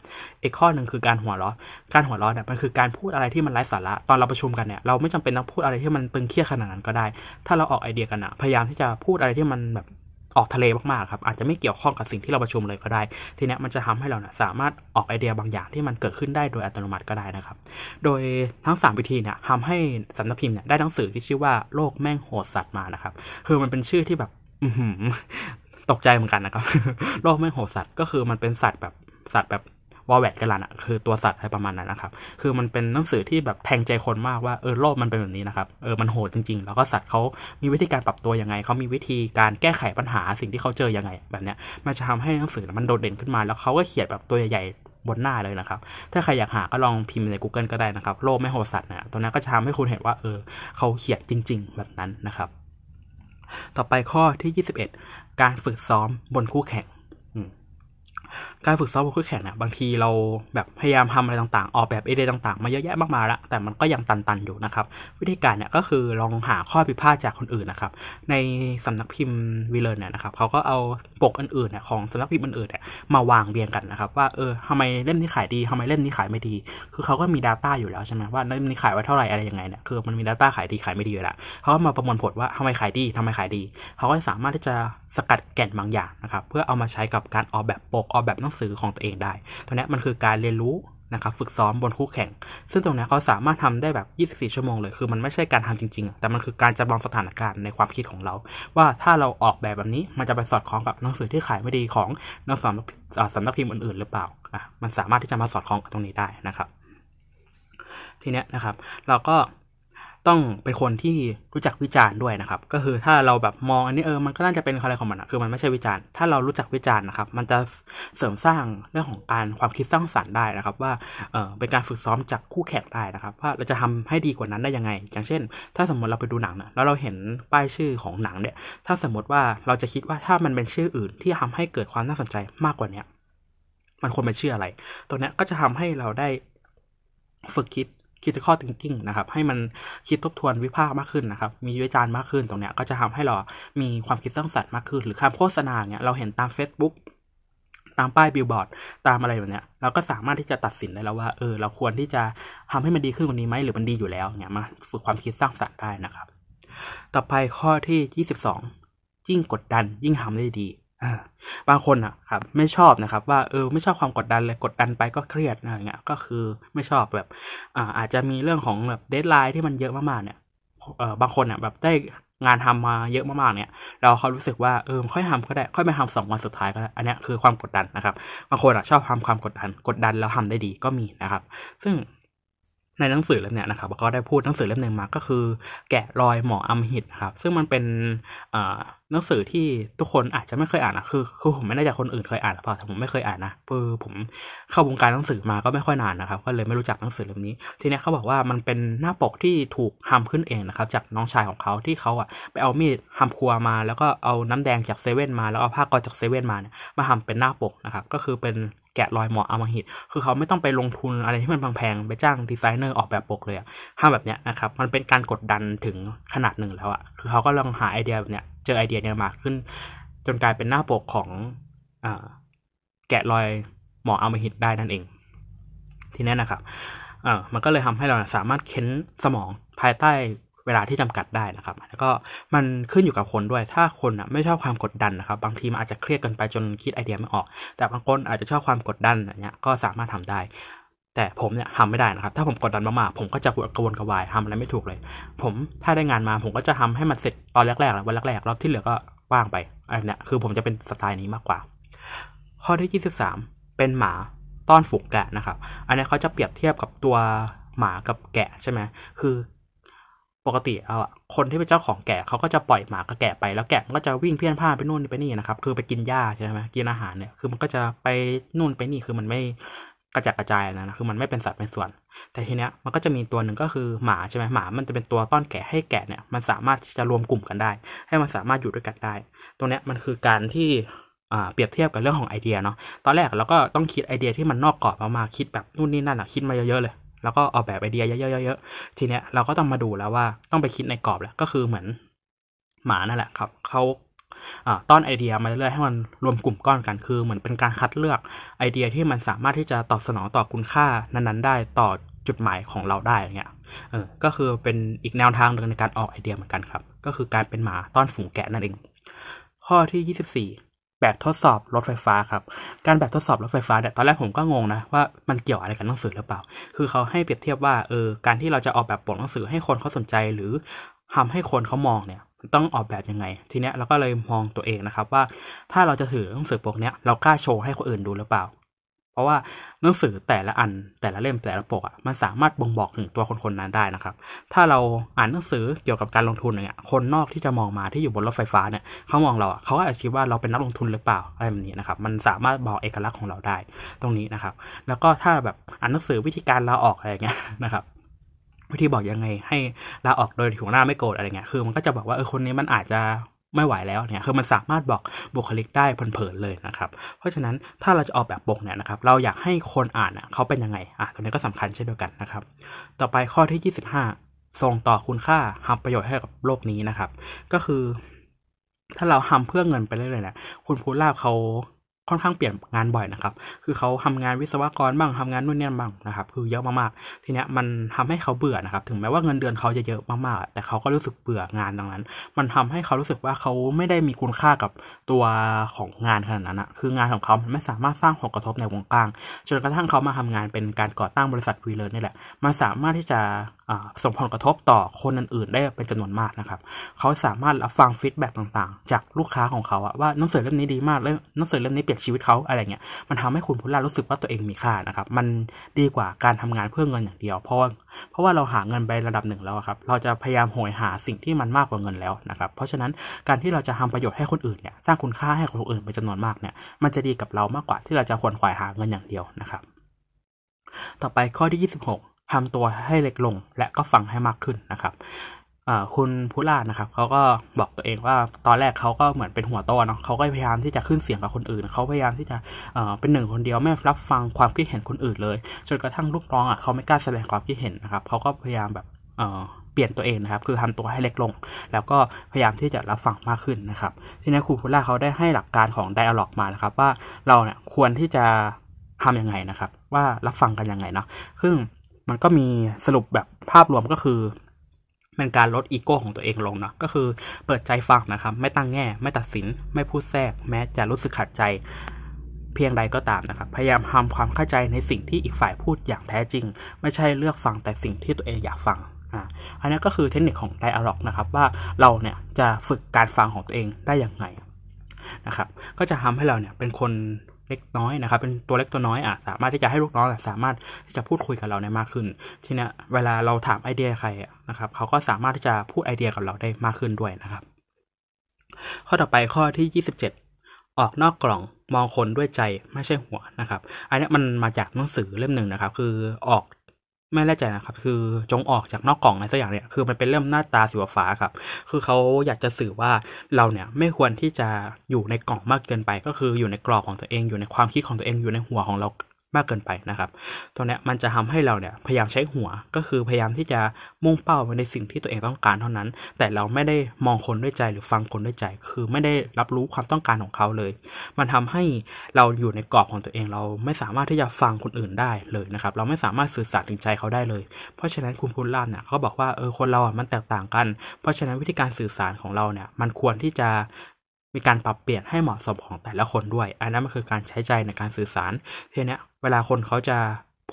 อีกข้อหนึ่งคือการหัวเราะการหัวเราะเนี่ยมันคือการพูดอะไรที่มันไร้สาระตอนเราประชุมกันเนี่ย เราไม่จำเป็นต้องพูดอะไรที่มันตึงเครียดขนาดนั้นก็ได้ ถ้าเราออกไอเดียกันอะพยายามที่จะพูดอะไรที่มันแบบออกทะเลมากๆครับอาจจะไม่เกี่ยวข้องกับสิ่งที่เราประชุมเลยก็ได้ ทีนี้มันจะทำให้เราเนี่ยสามารถออกไอเดียบางอย่างที่มันเกิดขึ้นได้โดยอัตโนมัติก็ได้นะครับ โดยทั้ง3วิธีเนี่ยทำให้สำนักพิมพ์เนี่ยได้หนังสือที่ชื่อว่าโลกแม่งโหดสัตว์มานะครับ คือมันเป็นชื่อที่แบบตกใจเหมือนกันนะครับโลกแม่งโหดสัตว์ก็คือมันเป็นสัตว์แบบสัตว์แบบวอลแวดกันลันอะคือ ตัวสัตว์อะไรประมาณนั้นนะครับ คือมันเป็นหนังสือที่แบบแทงใจคนมากว่าเออโลกมันเป็นแบบนี้นะครับเออมันโหดจริงๆ แล้วก็สัตว์เขามีวิธีการปรับตัวยังไงเขามีวิธีการแก้ไขปัญหาสิ่งที่เขาเจอยังไง แบบเนี้ยมันจะทำให้หนังสือมันโดดเด่นขึ้นมาแล้วเขาก็เขียนแบบตัวใหญ่บนหน้าเลยนะครับ ถ้าใครอยากหาก็ลองพิมพ์ใน Google ก็ได้นะครับโลกไม่โหดสัตว์นะตัวนั้นก็จะทำให้คุณเห็นว่าเออเขาเขียนจริง ๆ แบบนั้นนะครับ ต่อไปข้อที่ 21 การฝึกซ้อมบนคู่แข่งการฝึกซ้อมกัคู่แข่งเนี่ยบางทีเราแบบพยายามทำอะไรต่างๆ ออกแบบไอเดียต่างๆ มาเยอะแยะมากมายละแต่มันก็ยังตันๆอยู่นะครับ วิธีการเนี่ยก็คือลองหาข้อผิดพลาดจากคนอื่นนะครับ ในสำนักพิมพ์วิเลนเนี่ยนะครับเขาก็เอาปกอื่นๆเนี่ยของสำนักพิมพ์อื่นๆเนี่ยมาวางเรียงกันนะครับ ว่าเออทำไมเล่มนี้ขายดีทำไมเล่มนี้ขายไม่ดี คือเขาก็มี Data อยู่แล้วใช่ไหมว่าเล่มนี้ขายไว้เท่าไหร่อะไรยังไงเนี่ยคือมันมี Data ขายดีขายไม่ดีอยู่แล้วเขาก็มาประมวลผลว่าทำไมขายดีทำไมขายดีเขาก็สามารถที่จะสกัดแก่นบางอย่างนะครับ เพื่อเอามาใช้กับการออกแบบปกออกแบบหนังสือของตัวเองได้ตอนนี้มันคือการเรียนรู้นะครับ ฝึกซ้อมบนคู่แข่ง ซึ่งตรงนี้เขาสามารถทำได้แบบ24 ชั่วโมงเลย คือ มันไม่ใช่การทำจริง ๆ แต่มันคือการจำลองสถานการณ์ในความคิดของเรา ว่าถ้าเราออกแบบแบบนี้มันจะไปสอดคล้องกับหนังสือที่ขาย ไม่ดีของนักสำสำนักพิมพ์อื่นๆหรือเปล่าอ่ะมันสามารถที่จะมาสอดคล้องกับตรงนี้ได้นะครับ ทีนี้นะครับ เราก็ต้องเป็นคนที่รู้จักวิจารณ์ด้วยนะครับ ก็คือถ้าเราแบบมองอันนี้เออมันก็น่าจะเป็นอะไรของมันอะคือมันไม่ใช่วิจารณ์ ถ้าเรารู้จักวิจารณ์นะครับ มันจะเสริมสร้างเรื่องของการความคิดสร้างสารรค์ได้นะครับ ว่าเออเป็นการฝึกซ้อมจากคู่แข่งได้นะครับว่าเราจะทำให้ดีกว่านั้นได้ยังไง อย่างเช่น ถ้าสมมติเราไปดูหนังนะแล้วเราเห็นป้ายชื่อของหนังเนี่ย ถ้าสมมติว่าเราจะคิดว่าถ้ามันเป็นชื่ออื่น ที่ทำให้เกิดความน่าสนใจมากกว่าเนี้ยมันควรเป็นชื่ออะไรตรงนี้ก็จะทำให้เราได้ฝึกคิดคิดข้อ a l thinking นะครับ ให้มันคิดทบทวนวิพากษ์มากขึ้นนะครับ มีวิจารณ์มากขึ้นตรงเนี้ย ก็จะทำให้เรามีความคิดสร้างสรรค์มากขึ้น หรือคำโฆษณาเนี้ยเราเห็นตาม Facebook ตามป้ายบิลบอร์ด ตามอะไรแบบเนี้ย เราก็สามารถที่จะตัดสินได้แล้วว่า เออเราควรที่จะทำให้มันดีขึ้นกว่านี้ไหม หรือมันดีอยู่แล้วเนี้ยมาฝึกความคิดสร้างสรรค์ได้นะครับ ต่อไปข้อที่22ยิ่งกดดันยิ่งทำได้ดีบางคนอ่ะครับ ไม่ชอบนะครับ ว่าเออไม่ชอบความกดดันเลยกดดันไปก็เครียดอะไรเงี้ย ก็คือไม่ชอบแบบ อ่า อาจจะมีเรื่องของแบบเดทไลน์ที่มันเยอะมากๆเนี่ยเออบางคนอ่ะแบบได้งานทำมาเยอะมากๆเนี่ยเราเขารู้สึกว่าเออค่อยทำก็ได้ค่อยไปทำสองวันสุดท้ายก็ได้อันนี้คือความกดดันนะครับ บางคนอ่ะชอบทำความกดดัน กดดันแล้วทำได้ดีก็มีนะครับ ซึ่งในหนังสือเล่มเนี้ยนะครับ ก็ได้พูดหนังสือเล่มหนึ่งมาก็คือ แกะรอยหมออัมหิตนะครับ ซึ่งมันเป็นอ่าหนังสือที่ทุกคนอาจจะไม่เคยอ่านอะคือคือผมไม่แน่ใจคนอื่นเคยอ่านหรือเปล่าแต่ผมไม่เคยอ่านนะเออผมเข้าวงการหนังสือมาก็ไม่ค่อยนานนะครับก็เลยไม่รู้จักหนังสือเล่มนี้ ทีนี้เขาบอกว่ามันเป็นหน้าปกที่ถูกทำขึ้นเองนะครับจากน้องชายของเขาที่เขาอ่ะไปเอามีดทำครัวมาแล้วก็เอาน้ำแดงจากเซเว่นมาแล้วเอาผ้าก๊อจากเซเว่นมาเนี่ยมาทำเป็นหน้าปกนะครับก็คือเป็นแกะรอยหมออมหิตคือเขาไม่ต้องไปลงทุนอะไรที่มันแพงๆไปจ้างดีไซเนอร์ออกแบบปกเลยห้ามแบบเนี้ยนะครับมันเป็นการกดดันถึงขนาดหนึ่งแล้วอะคือเขาก็ลองหาไอเดียแบบเนี้ยเจอไอเดียเนี่ยมาขึ้นจนกลายเป็นหน้าปกของอแกะรอยหมออามหิตได้นั่นเอง ทีนี้นะครับมันก็เลยทำให้เรา สามารถเค้นสมองภายใต้เวลาที่จำกัดได้นะครับแล้วก็มันขึ้นอยู่กับคนด้วย ถ้าคนอ่ะไม่ชอบความกดดันนะครับ บางทีมันอาจจะเครียดเกินไปจนคิดไอเดียไม่ออก แต่บางคนอาจจะชอบความกดดันอย่างเงี้ยก็สามารถทำได้แต่ผมเนี่ยทำไม่ได้นะครับ ถ้าผมกดดันมากๆผมก็จะกระวนกระวายทำอะไรไม่ถูกเลย ผมถ้าได้งานมาผมก็จะทำให้มันเสร็จตอนแรกๆแล้ววันแรกๆแล้วที่เหลือก็ว่างไปอันนี้คือผมจะเป็นสไตล์นี้มากกว่า ข้อที่23เป็นหมาต้อนฝูงแกะนะครับ อันนี้เขาจะเปรียบเทียบกับตัวหมากับแกะใช่ไหมคือ ปกติเอาคนที่เป็นเจ้าของแกะเขาก็จะปล่อยหมากับแกะไปแล้วแกะมันก็จะวิ่งเพี้ยนผ้าไปนู่นไปนี่นะครับ คือไปกินหญ้าใช่ไหมกินอาหารเนี่ยคือมันก็จะไปนู่นไปนี่คือมันไม่กระจัดกระจายนะคือมันไม่เป็นสัดเป็นส่วน แต่ทีเนี้ยมันก็จะมีตัวหนึ่งก็คือหมาใช่ไหมหมา มันจะเป็นตัวต้อนแกะให้แกะเนี่ยมันสามารถที่จะรวมกลุ่มกันได้ ให้มันสามารถอยู่ด้วยกันได้ตรงเนี้ยมันคือการที่เปรียบเทียบกับเรื่องของไอเดียเนาะตอนแรกเราก็ต้องคิดไอเดียที่มันนอกกรอบมาคิดแบบนู่นนี่นั่นอะคิดมาเยอะๆเลย แล้วก็ออกแบบไอเดียเยอะๆๆ ทีเนี้ยเราก็ต้องมาดูแล้วว่าต้องไปคิดในกรอบแหละก็คือเหมือน หมานั่นแหละครับเขาต้อนไอเดียมาเรื่อยๆให้มันรวมกลุ่มก้อนกันคือเหมือนเป็นการคัดเลือกไอเดียที่มันสามารถที่จะตอบสนองต่อคุณค่านั้น ๆ ได้ต่อจุดหมายของเราได้เงี้ยเออก็คือเป็นอีกแนวทางหนึ่งในการออกไอเดียเหมือนกันครับ ก็คือการเป็นหมาต้อนฝูงแกะนั่นเองข้อที่24แบบทดสอบรถไฟฟ้าครับ การแบบทดสอบรถไฟฟ้าเนี่ยตอนแรกผมก็งงนะ ว่ามันเกี่ยวอะไรกับหนังสือหรือเปล่า คือเขาให้เปรียบเทียบว่า เออการที่เราจะออกแบบปกหนังสือให้คนเขาสนใจ หรือทำให้คนเขามองเนี่ยต้องออกแบบยังไง ทีเนี้ยเราก็เลยมองตัวเองนะครับ ว่าถ้าเราจะถือหนังสือปกเนี้ยเรากล้าโชว์ให้คนอื่นดูหรือเปล่า เพราะว่าหนังสือแต่ละอันแต่ละเล่มแต่ละปกอ่ะมันสามารถบ่งบอกถึงตัวคนคนนั้นได้นะครับ ถ้าเราอ่านหนังสือเกี่ยวกับการลงทุนเนี่ยคนนอกที่จะมองมาที่อยู่บนรถไฟฟ้าเนี่ยเขามองเราอ่ะเขาอาจจะคิดว่าเราเป็นนักลงทุนหรือเปล่าอะไรแบบนี้นะครับมันสามารถบอกเอกลักษณ์ของเราได้ตรงนี้นะครับ แล้วก็ถ้าแบบอ่านหนังสือวิธีการเราออกอะไรเงี้ยนะครับวิธีบอกยังไงให้ลาออกโดยหัวหน้าไม่โกรธอะไรเงี้ย คือมันก็จะบอกว่าเออคนนี้มันอาจจะไม่ไหวแล้วเนี่ย คือมันสามารถบอกบุคลิกได้เผินเลยนะครับ เพราะฉะนั้นถ้าเราจะออกแบบปกเนี่ยนะครับ เราอยากให้คนอ่านเขาเป็นยังไงอ่ะตรงนี้ก็สำคัญเช่นเดียวกันนะครับ ต่อไปข้อที่ 25ส่งต่อคุณค่าทำประโยชน์ให้กับโลกนี้นะครับ ก็คือ ถ้าเราทาเพื่อเงินไปเรื่อยๆนะคุณพูดลาบเขาค่อนข้างเปลี่ยนงานบ่อยนะครับ คือเขาทำงานวิศวกรบ้างทำงานนู่นนี่บ้างนะครับ คือเยอะมากๆ ทีเนี้ยมันทำให้เขาเบื่อนะครับ ถึงแม้ว่าเงินเดือนเขาจะเยอะมากๆ แต่เขาก็รู้สึกเบื่องานดังนั้น มันทำให้เขารู้สึกว่าเขาไม่ได้มีคุณค่ากับตัวของงานขนาดนั้นนะคืองานของเขามันไม่สามารถสร้างผลกระทบในวงกว้าง จนกระทั่งเขามาทำงานเป็นการก่อตั้งบริษัทวีเลอร์นี่แหละมาสามารถที่จะส่งผลกระทบต่อคนอื่นๆได้เป็นจำนวนมากนะครับ เขาสามารถรับฟังฟีดแบ็กต่าง ๆ จากลูกค้าของเขาว่าหนังสือเล่มนี้ดีมากเลยหนังสือเล่มนี้เปลี่ยนชีวิตเขาอะไรเงี้ยมันทำให้คุณพุลารู้สึกว่าตัวเองมีค่านะครับมันดีกว่าการทำงานเพื่อเงินอย่างเดียว เพราะเพราะว่าเราหาเงินไประดับหนึ่งแล้วครับ เราจะพยายามหอยหาสิ่งที่มันมากกว่าเงินแล้วนะครับ เพราะฉะนั้นการที่เราจะทำประโยชน์ให้คนอื่นเนี่ยสร้างคุณค่าให้คนอื่นเป็นจำนวนมากเนี่ย มันจะดีกับเรามากกว่าที่เราจะขวนขวายหาเงินอย่างเดียวนะครับ ต่อไปข้อที่26ทำตัวให้เล็กลงและก็ฟังให้มากขึ้นนะครับคุณพุล่านะครับเขาก็บอกตัวเองว่า ตอนแรกเขาก็เหมือนเป็นหัวโตเนาะเขาก็พยายามที่จะขึ้นเสียงกับคนอื่น เขาพยายามที่จะเป็นหนึ่งคนเดียวไม่รับฟังความคิดเห็นคนอื่นเลย จนกระทั่งลูกน้องอ่ะเขาไม่กล้าแสดงความคิดเห็นนะครับเขาก็พยายามแบบเปลี่ยนตัวเองนะครับ คือทำตัวให้เล็กลง แล้วก็พยายามที่จะรับฟังมากขึ้นนะครับ ทีนี้ครูพุล่าเขาได้ให้หลักการของไดอะล็อกมานะครับ ว่าเราเนี่ยควรที่จะทำยังไงนะครับ ว่ารับฟังกันยังไงเนาะซึ่งมันก็มีสรุปแบบภาพรวมก็คือ เป็นการลดอีโก้ของตัวเองลงเนาะก็คือเปิดใจฟังนะครับ ไม่ตั้งแง่ ไม่ตัดสิน ไม่พูดแทรก แม้จะรู้สึกขัดใจเพียงใดก็ตามนะครับ พยายามทำความเข้าใจในสิ่งที่อีกฝ่ายพูดอย่างแท้จริง ไม่ใช่เลือกฟังแต่สิ่งที่ตัวเองอยากฟังอ่าอันนี้ก็คือเทคนิคของไอะล็อกนะครับ ว่าเราเนี่ยจะฝึกการฟังของตัวเองได้อย่างไงนะครับ ก็จะทำให้เราเนี่ย เป็นคนเล็กน้อยนะครับเป็นตัวเล็กตัวน้อยอ่ะสามารถที่จะให้ลูกน้องสามารถที่จะพูดคุยกับเราได้มากขึ้น ทีนี้เวลาเราถามไอเดียใครนะครับ เขาก็สามารถที่จะพูดไอเดียกับเราได้มากขึ้นด้วยนะครับ ข้อต่อไปข้อที่ 27 ออกนอกกล่องมองคนด้วยใจ ไม่ใช่หัวนะครับ อันนี้มันมาจากหนังสือเล่มหนึ่งนะครับ คือออกไม่แน่ใจนะครับ คือจงออกจากนอกกล่องในสักอย่างเนี่ยคือมันเป็นเรื่องหน้าตาสีฟ้าครับคือเขาอยากจะสื่อว่าเราเนี่ยไม่ควรที่จะอยู่ในกล่องมากเกินไป ก็คืออยู่ใน กรอบของตัวเองอยู่ในความคิดของตัวเองอยู่ในหัวของเรามากเกินไปนะครับตรงนี้มันจะทำให้เราเนี่ย พยายามใช้หัวก็คือพยายามที่จะมุ่งเป้าไปในสิ่งที่ตัวเองต้องการเท่านั้น แต่เราไม่ได้มองคนด้วยใจหรือฟังคนด้วยใจ คือไม่ได้รับรู้ความต้องการของเขาเลย มันทำให้เราอยู่ในกรอบของตัวเองเราไม่สามารถที่จะฟังคนอื่นได้เลยนะครับ เราไม่สามารถสื่อสารถึงใจเขาได้เลย เพราะฉะนั้นคุณพุลล่ามเนี่ยเขาบอกว่าเออคนเราอ่ะมันแตกต่างกัน เพราะฉะนั้นวิธีการสื่อสารของเราเนี่ยมันควรที่จะมีการปรับเปลี่ยนให้เหมาะสมของแต่ละคนด้วย อันนั้นมันคือการใช้ใจในการสื่อสารทีนี้เวลาคนเขาจะ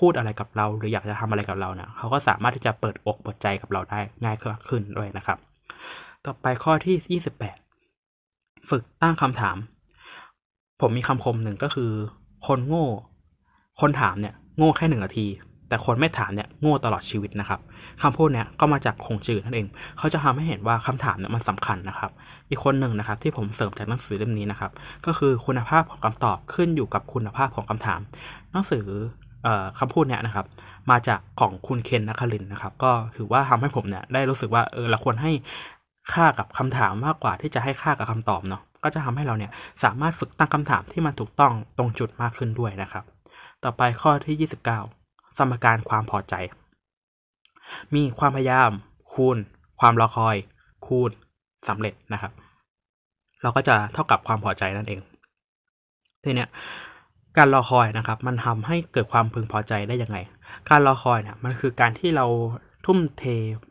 พูดอะไรกับเราหรืออยากจะทำอะไรกับเราเนี่ยเขาก็สามารถที่จะเปิดอกเปิดใจกับเราได้ ง่ายขึ้นด้วยนะครับ ต่อไปข้อที่28ฝึกตั้งคำถาม ผมมีคำคมหนึ่งก็คือ คนโง่ คนถามเนี่ยโง่แค่หนึ่งนาทีแต่คนไม่ถามเนี่ยโง่ตลอดชีวิตนะครับคำพูดเนี่ยก็มาจากคงจืดนั่นเองเขาจะทำให้เห็นว่าคำถามเนี่ยมันสำคัญนะครับ อีกคนหนึ่งนะครับที่ผมเสริมจากหนังสือเล่มนี้นะครับ ก็คือคุณภาพของคำตอบขึ้นอยู่กับคุณภาพของคำถามหนังสือคำพูดเนี่ยนะครับ มาจากของคุณเคนนัคลินนะครับ ก็ถือว่าทำให้ผมเนี่ยได้รู้สึกว่าเออเราควรให้ค่ากับคำถามมากกว่าที่จะให้ค่ากับคำตอบเนาะก็จะทำให้เราเนี่ยสามารถฝึกตั้งคำถามที่มันถูกต้องตรงจุดมากขึ้นด้วยนะครับ ต่อไปข้อที่ 29สมการความพอใจ มีความพยายามคูณ ความรอคอย คูณสำเร็จนะครับ เราก็จะเท่ากับความพอใจนั่นเองทีเนี้ย การรอคอยนะครับ มันทำให้เกิดความพึงพอใจได้ยังไง การรอคอยเนี่ยมันคือการที่เราทุ่มเท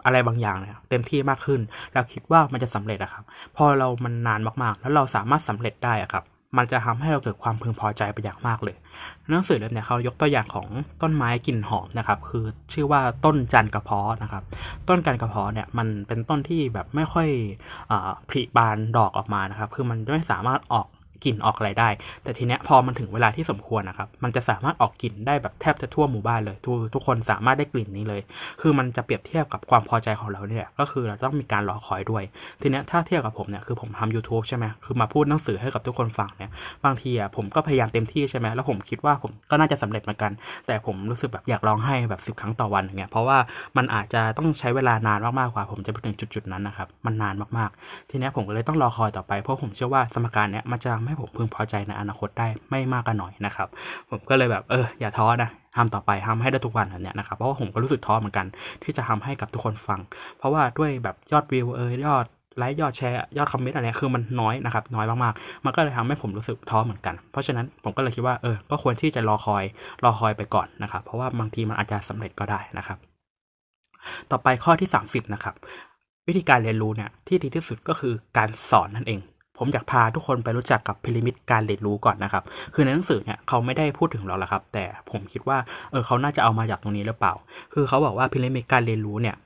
อะไรบางอย่างเนี่ย เต็มที่มากขึ้นเราคิดว่ามันจะสำเร็จนะครับ พอเรามันนานมากๆ แล้วเราสามารถสำเร็จได้อะครับมันจะทำให้เราเกิดความพึงพอใจไปอย่างมากเลย หนังสือเล่มนี้เขายกตัวอย่างของต้นไม้กลิ่นหอมนะครับคือชื่อว่าต้นจันกระเพาะนะครับ ต้นจันกระเพาะเนี่ย มันเป็นต้นที่แบบไม่ค่อยอผลิบานดอกออกมานะครับ คือมันไม่สามารถออกกลิ่นออกอะไรได้ แต่ทีเนี้ยพอมันถึงเวลาที่สมควรนะครับ มันจะสามารถออกกลิ่นได้แบบแทบจะทั่วหมู่บ้านเลย ทุกทุกคนสามารถได้กลิ่นนี้เลย คือมันจะเปรียบเทียบกับความพอใจของเราเนี่ยก็คือเราต้องมีการรอคอยด้วย ทีเนี้ยถ้าเทียบกับผมเนี่ย คือผมทำ YouTube ใช่ไหมคือมาพูดหนังสือให้กับทุกคนฟังเนี่ย บางทีอ่ะผมก็พยายามเต็มที่ใช่ไหมแล้วผมคิดว่าผมก็น่าจะสำเร็จเหมือนกัน แต่ผมรู้สึกแบบอยากร้องไห้แบบสิบครั้งต่อวันอย่างเงี้ย เพราะว่ามันอาจจะต้องใช้เวลานานมากๆกว่าผมจะไปถึงจุดๆนั้นนะครับมันนานมากๆ ทีเนี้ยผมก็เลยต้องรอคอยต่อไปเพราะผมเชื่อว่าสมการเนี้ยมันจะให้ผมพึงพอใจในอนาคตได้ไม่มากก็น้อยนะครับ ผมก็เลยแบบเออ อย่าท้อนะทำต่อไปทำให้ได้ทุกวันแบบเนี้ยนะครับเพราะว่าผมก็รู้สึกท้อเหมือนกัน ที่จะทำให้กับทุกคนฟัง เพราะว่าด้วยแบบยอดวิวเอยยอดไลค์ยอดแชร์ยอดคอมเมนต์อะไรคือมันน้อยนะครับน้อยมากๆมันก็เลยทำให้ผมรู้สึกท้อเหมือนกัน เพราะฉะนั้นผมก็เลยคิดว่าเออ ก็ควรที่จะรอคอย รอคอยไปก่อนนะครับ เพราะว่าบางทีมันอาจจะสำเร็จก็ได้นะครับ ต่อไปข้อที่30นะครับวิธีการเรียนรู้เนี่ยที่ดีที่สุดก็คือการสอนนั่นเองผมอยากพาทุกคนไปรู้จักกับพีระมิดการเรียนรู้ก่อนนะครับ คือในหนังสือเนี่ยเขาไม่ได้พูดถึงเราละครับ แต่ผมคิดว่า เออ เขาน่าจะเอามาจากตรงนี้หรือเปล่า คือเขาบอกว่าพีระมิดการเรียนรู้เนี่ย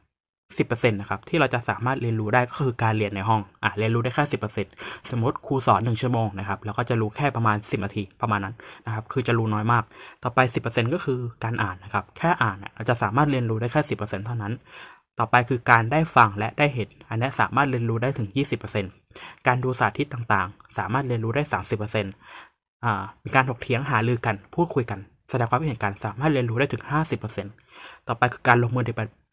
สิบเปอร์เซ็นต์นะครับ ที่เราจะสามารถเรียนรู้ได้ก็คือการเรียนในห้อง อ่ะ เรียนรู้ได้แค่สิบเปอร์เซ็นต์สมมติครูสอนหนึ่งชั่วโมงนะครับ แล้วก็จะรู้แค่ประมาณสิบนาที ประมาณนั้นนะครับ คือจะรู้น้อยมาก ต่อไปสิบเปอร์เซ็นต์ก็คือการอ่านนะครับ แค่อ่านเราจะสามารถเรียนรู้ได้แค่สิบเปอร์เซ็นต์เท่านั้นต่อไปคือการได้ฟังและได้เห็นอันนี้สามารถเรียนรู้ได้ถึง 20%การดูสาธิตต่างๆ สามารถเรียนรู้ได้30%มีการถกเถียงหารือกัน พูดคุยกันแสดงความเห็นกันสามารถเรียนรู้ได้ถึง 50%ต่อไปคือการลงมือ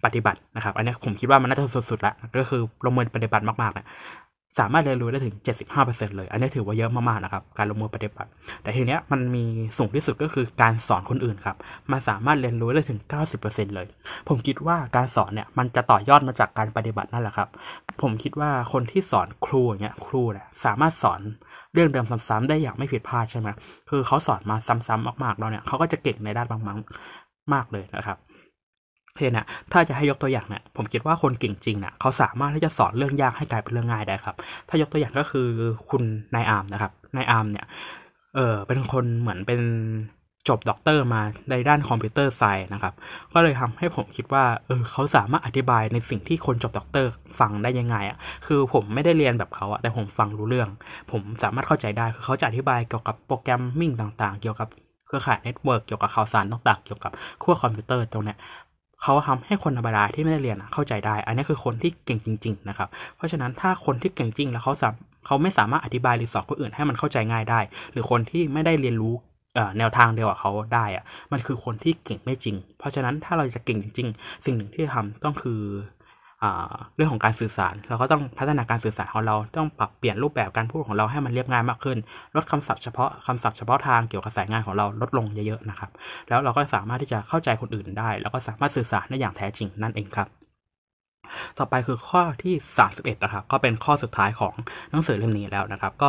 ปฏิบัตินะครับ อันนี้ผมคิดว่ามันน่าจะสุดๆแล้วก็คือลงมือปฏิบัติมากๆเนี่ยสามารถเรียนรู้ได้ถึง 75%เลย อันนี้ถือว่าเยอะมากๆนะครับการลงมือปฏิบัติ แต่ทีเนี้ยมันมีสูงที่สุดก็คือการสอนคนอื่นครับมันสามารถเรียนรู้ได้ถึง 90%เลย ผมคิดว่าการสอนเนี่ยมันจะต่อยอดมาจากการปฏิบัตินั่นแหละครับ ผมคิดว่าคนที่สอนครูอย่างเงี้ยครูเนี่ยสามารถสอนเรื่องเดิมซ้ำๆได้อย่างไม่ผิดพลาดใช่ไหมคือเขาสอนมาซ้ำๆมากๆแล้วเนี่ยเขาก็จะเก่งในด้านบางๆมากเลยนะครับรีนเถ้าจะให้ยกตัวอย่างเนี่ย ผมคิดว่าคนเก่งจริงนะ่เขาสามารถที่จะสอนเรื่องยากให้กลายเป็นเรื่องง่ายได้ครับ ถ้ายกตัวอย่างก็คือคุณนายอาร์มนะครับ นายอาร์มเนี่ย เออเป็นคนเหมือนเป็นจบด็อกเตอร์มาในด้านคอมพิวเตอร์ไซน์นะครับ ก็เลยทำให้ผมคิดว่า เออ เขาสามารถอธิบายในสิ่งที่คนจบด็อกเตอร์ฟังได้ยังไงอะ่ะคือผมไม่ได้เรียนแบบเขาอะ่ะแต่ผมฟังรู้เรื่อง ผมสามารถเข้าใจได้ คือเขาจะอธิบายเกี่ยวกับโปรแกรมมิ่งต่าง ๆเกี่ยวกับเครือข่ายเน็ตเวิร์กเกี่ยวกับข่าวสารต่างๆเกี่ยวกับขั้วคอมพิวเตอร์ตรงนี้เขาทำให้คนธรรมดาที่ไม่ได้เรียนเข้าใจได้ อันนี้คือคนที่เก่งจริง ๆ นะครับ เพราะฉะนั้นถ้าคนที่เก่งจริงแล้วเขาสามเขาไม่สามารถอธิบายหรือสอนคนอื่นให้มันเข้าใจง่ายได้ หรือคนที่ไม่ได้เรียนรู้แนวทางเดียวกับเขาได้อะมันคือคนที่เก่งไม่จริง เพราะฉะนั้นถ้าเราจะเก่งจริงๆสิ่งหนึ่งที่ทำต้องคือเรื่องของการสื่อสารเราก็ต้องพัฒนาการสื่อสารของเราต้องปรับเปลี่ยนรูปแบบการพูดของเราให้มันเรียบง่ายมากขึ้น ลดคำศัพท์เฉพาะคำศัพท์เฉพาะทางเกี่ยวกับสายงานของเราลดลงเยอะๆนะครับ แล้วเราก็สามารถที่จะเข้าใจคนอื่นได้แล้วก็สามารถสื่อสารได้อย่างแท้จริงนั่นเองครับ ต่อไปคือข้อที่31นะครับ ก็เป็นข้อสุดท้ายของหนังสือเล่มนี้แล้วนะครับ ก็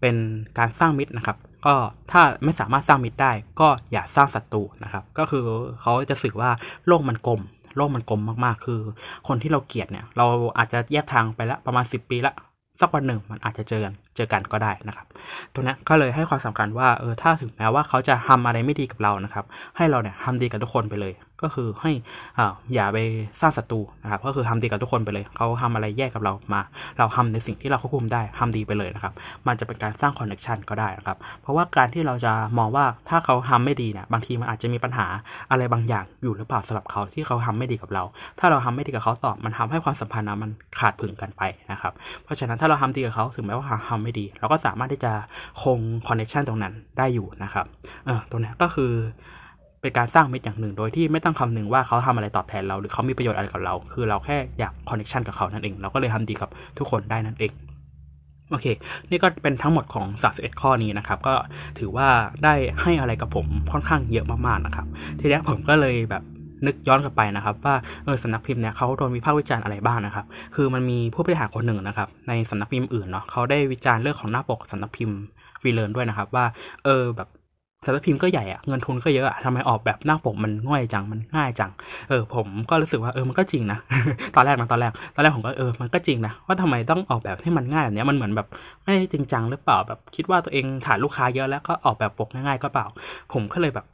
เป็นการสร้างมิตรนะครับก็ถ้าไม่สามารถสร้างมิตรได้ก็อย่าสร้างศัตรูนะครับ ก็คือเขาจะสื่อว่าโลกมันกลมโลกมันกลมมากๆ คือ คนที่เราเกลียดเนี่ย เราอาจจะแยกทางไปละประมาณสิบปีละสักวันหนึ่งมันอาจจะเจอกัน เจอกันก็ได้นะครับตรงนี้ก็เลยให้ความสำคัญว่าเออถ้าถึงแม้ว่าเขาจะทำอะไรไม่ดีกับเรานะครับ ให้เราเนี่ยทำดีกับทุกคนไปเลยก็คือให้อ่าอย่าไปสร้างศัตรูนะครับ ก็คือทำดีกับทุกคนไปเลย เขาทำอะไรแย่กับเรามา เราทำในสิ่งที่เราควบคุมได้ทำดีไปเลยนะครับ มันจะเป็นการสร้างคอนเนคชันก็ได้นะครับ เพราะว่าการที่เราจะมองว่าถ้าเขาทำไม่ดีเนี่ย บางทีมันอาจจะมีปัญหาอะไรบางอย่างอยู่หรือเปล่าสำหรับเขาที่เขาทำไม่ดีกับเรา ถ้าเราทำไม่ดีกับเขาตอบ มันทำให้ความสัมพันธ์นมันขาดผึ่งกันไปนะครับ เพราะฉะนั้นถ้าเราทำดีกับเขา ถึงแม้ว่าเขาทำไม่ดี เราก็สามารถที่จะคงคอนเนคชันตรงนั้นได้อยู่นะครับ เออตรงนี้ก็คือเป็นการสร้างมิตรอย่างหนึ่ง โดยที่ไม่ต้องคำนึงว่าเขาทำอะไรตอบแทนเราหรือเขามีประโยชน์อะไรกับเรา คือเราแค่อยากคอนเนคชันกับเขานั่นเองเราก็เลยทำดีกับทุกคนได้นั่นเองโอเคนี่ก็เป็นทั้งหมดของสเอ็ดข้อนี้นะครับ ก็ถือว่าได้ให้อะไรกับผมค่อนข้างเยอะมากๆนะครับ ทีนี้ผมก็เลยแบบนึกย้อนกลับไปนะครับ ว่าเออสำนักพิมพ์เนี่ยเขาโดนวิพากษ์วิจารณ์อะไรบ้างนะครับ คือมันมีผู้บริหารคนหนึ่งนะครับ ในสำนักพิมพ์อื่นเนาะเขาได้วิจารณ์เรื่องของหน้าปกสำนักพิมพ์วีเลนด้วยนะครับ ว่าเออแบบสำนักพิมพ์ก็ใหญ่อะเงินทุนก็เยอะอะทำไมออกแบบหน้าปกมันง่อยจัง มันง่ายจัง เออ ผมก็รู้สึกว่าเออมันก็จริงนะ ตอนแรกนะตอนแรก ตอนแรกผมก็เออ มันก็จริงนะ ว่าทำไมต้องออกแบบให้มันง่ายแบบนี้มันเหมือนแบบ ไม่จริงจัง หรือเปล่า แบบ คิดว่าตัวเองฐานลูกค้าเยอะแล้วก็ออกแบบปกง่าย ๆก็เปล่า ผมก็เลยแบบ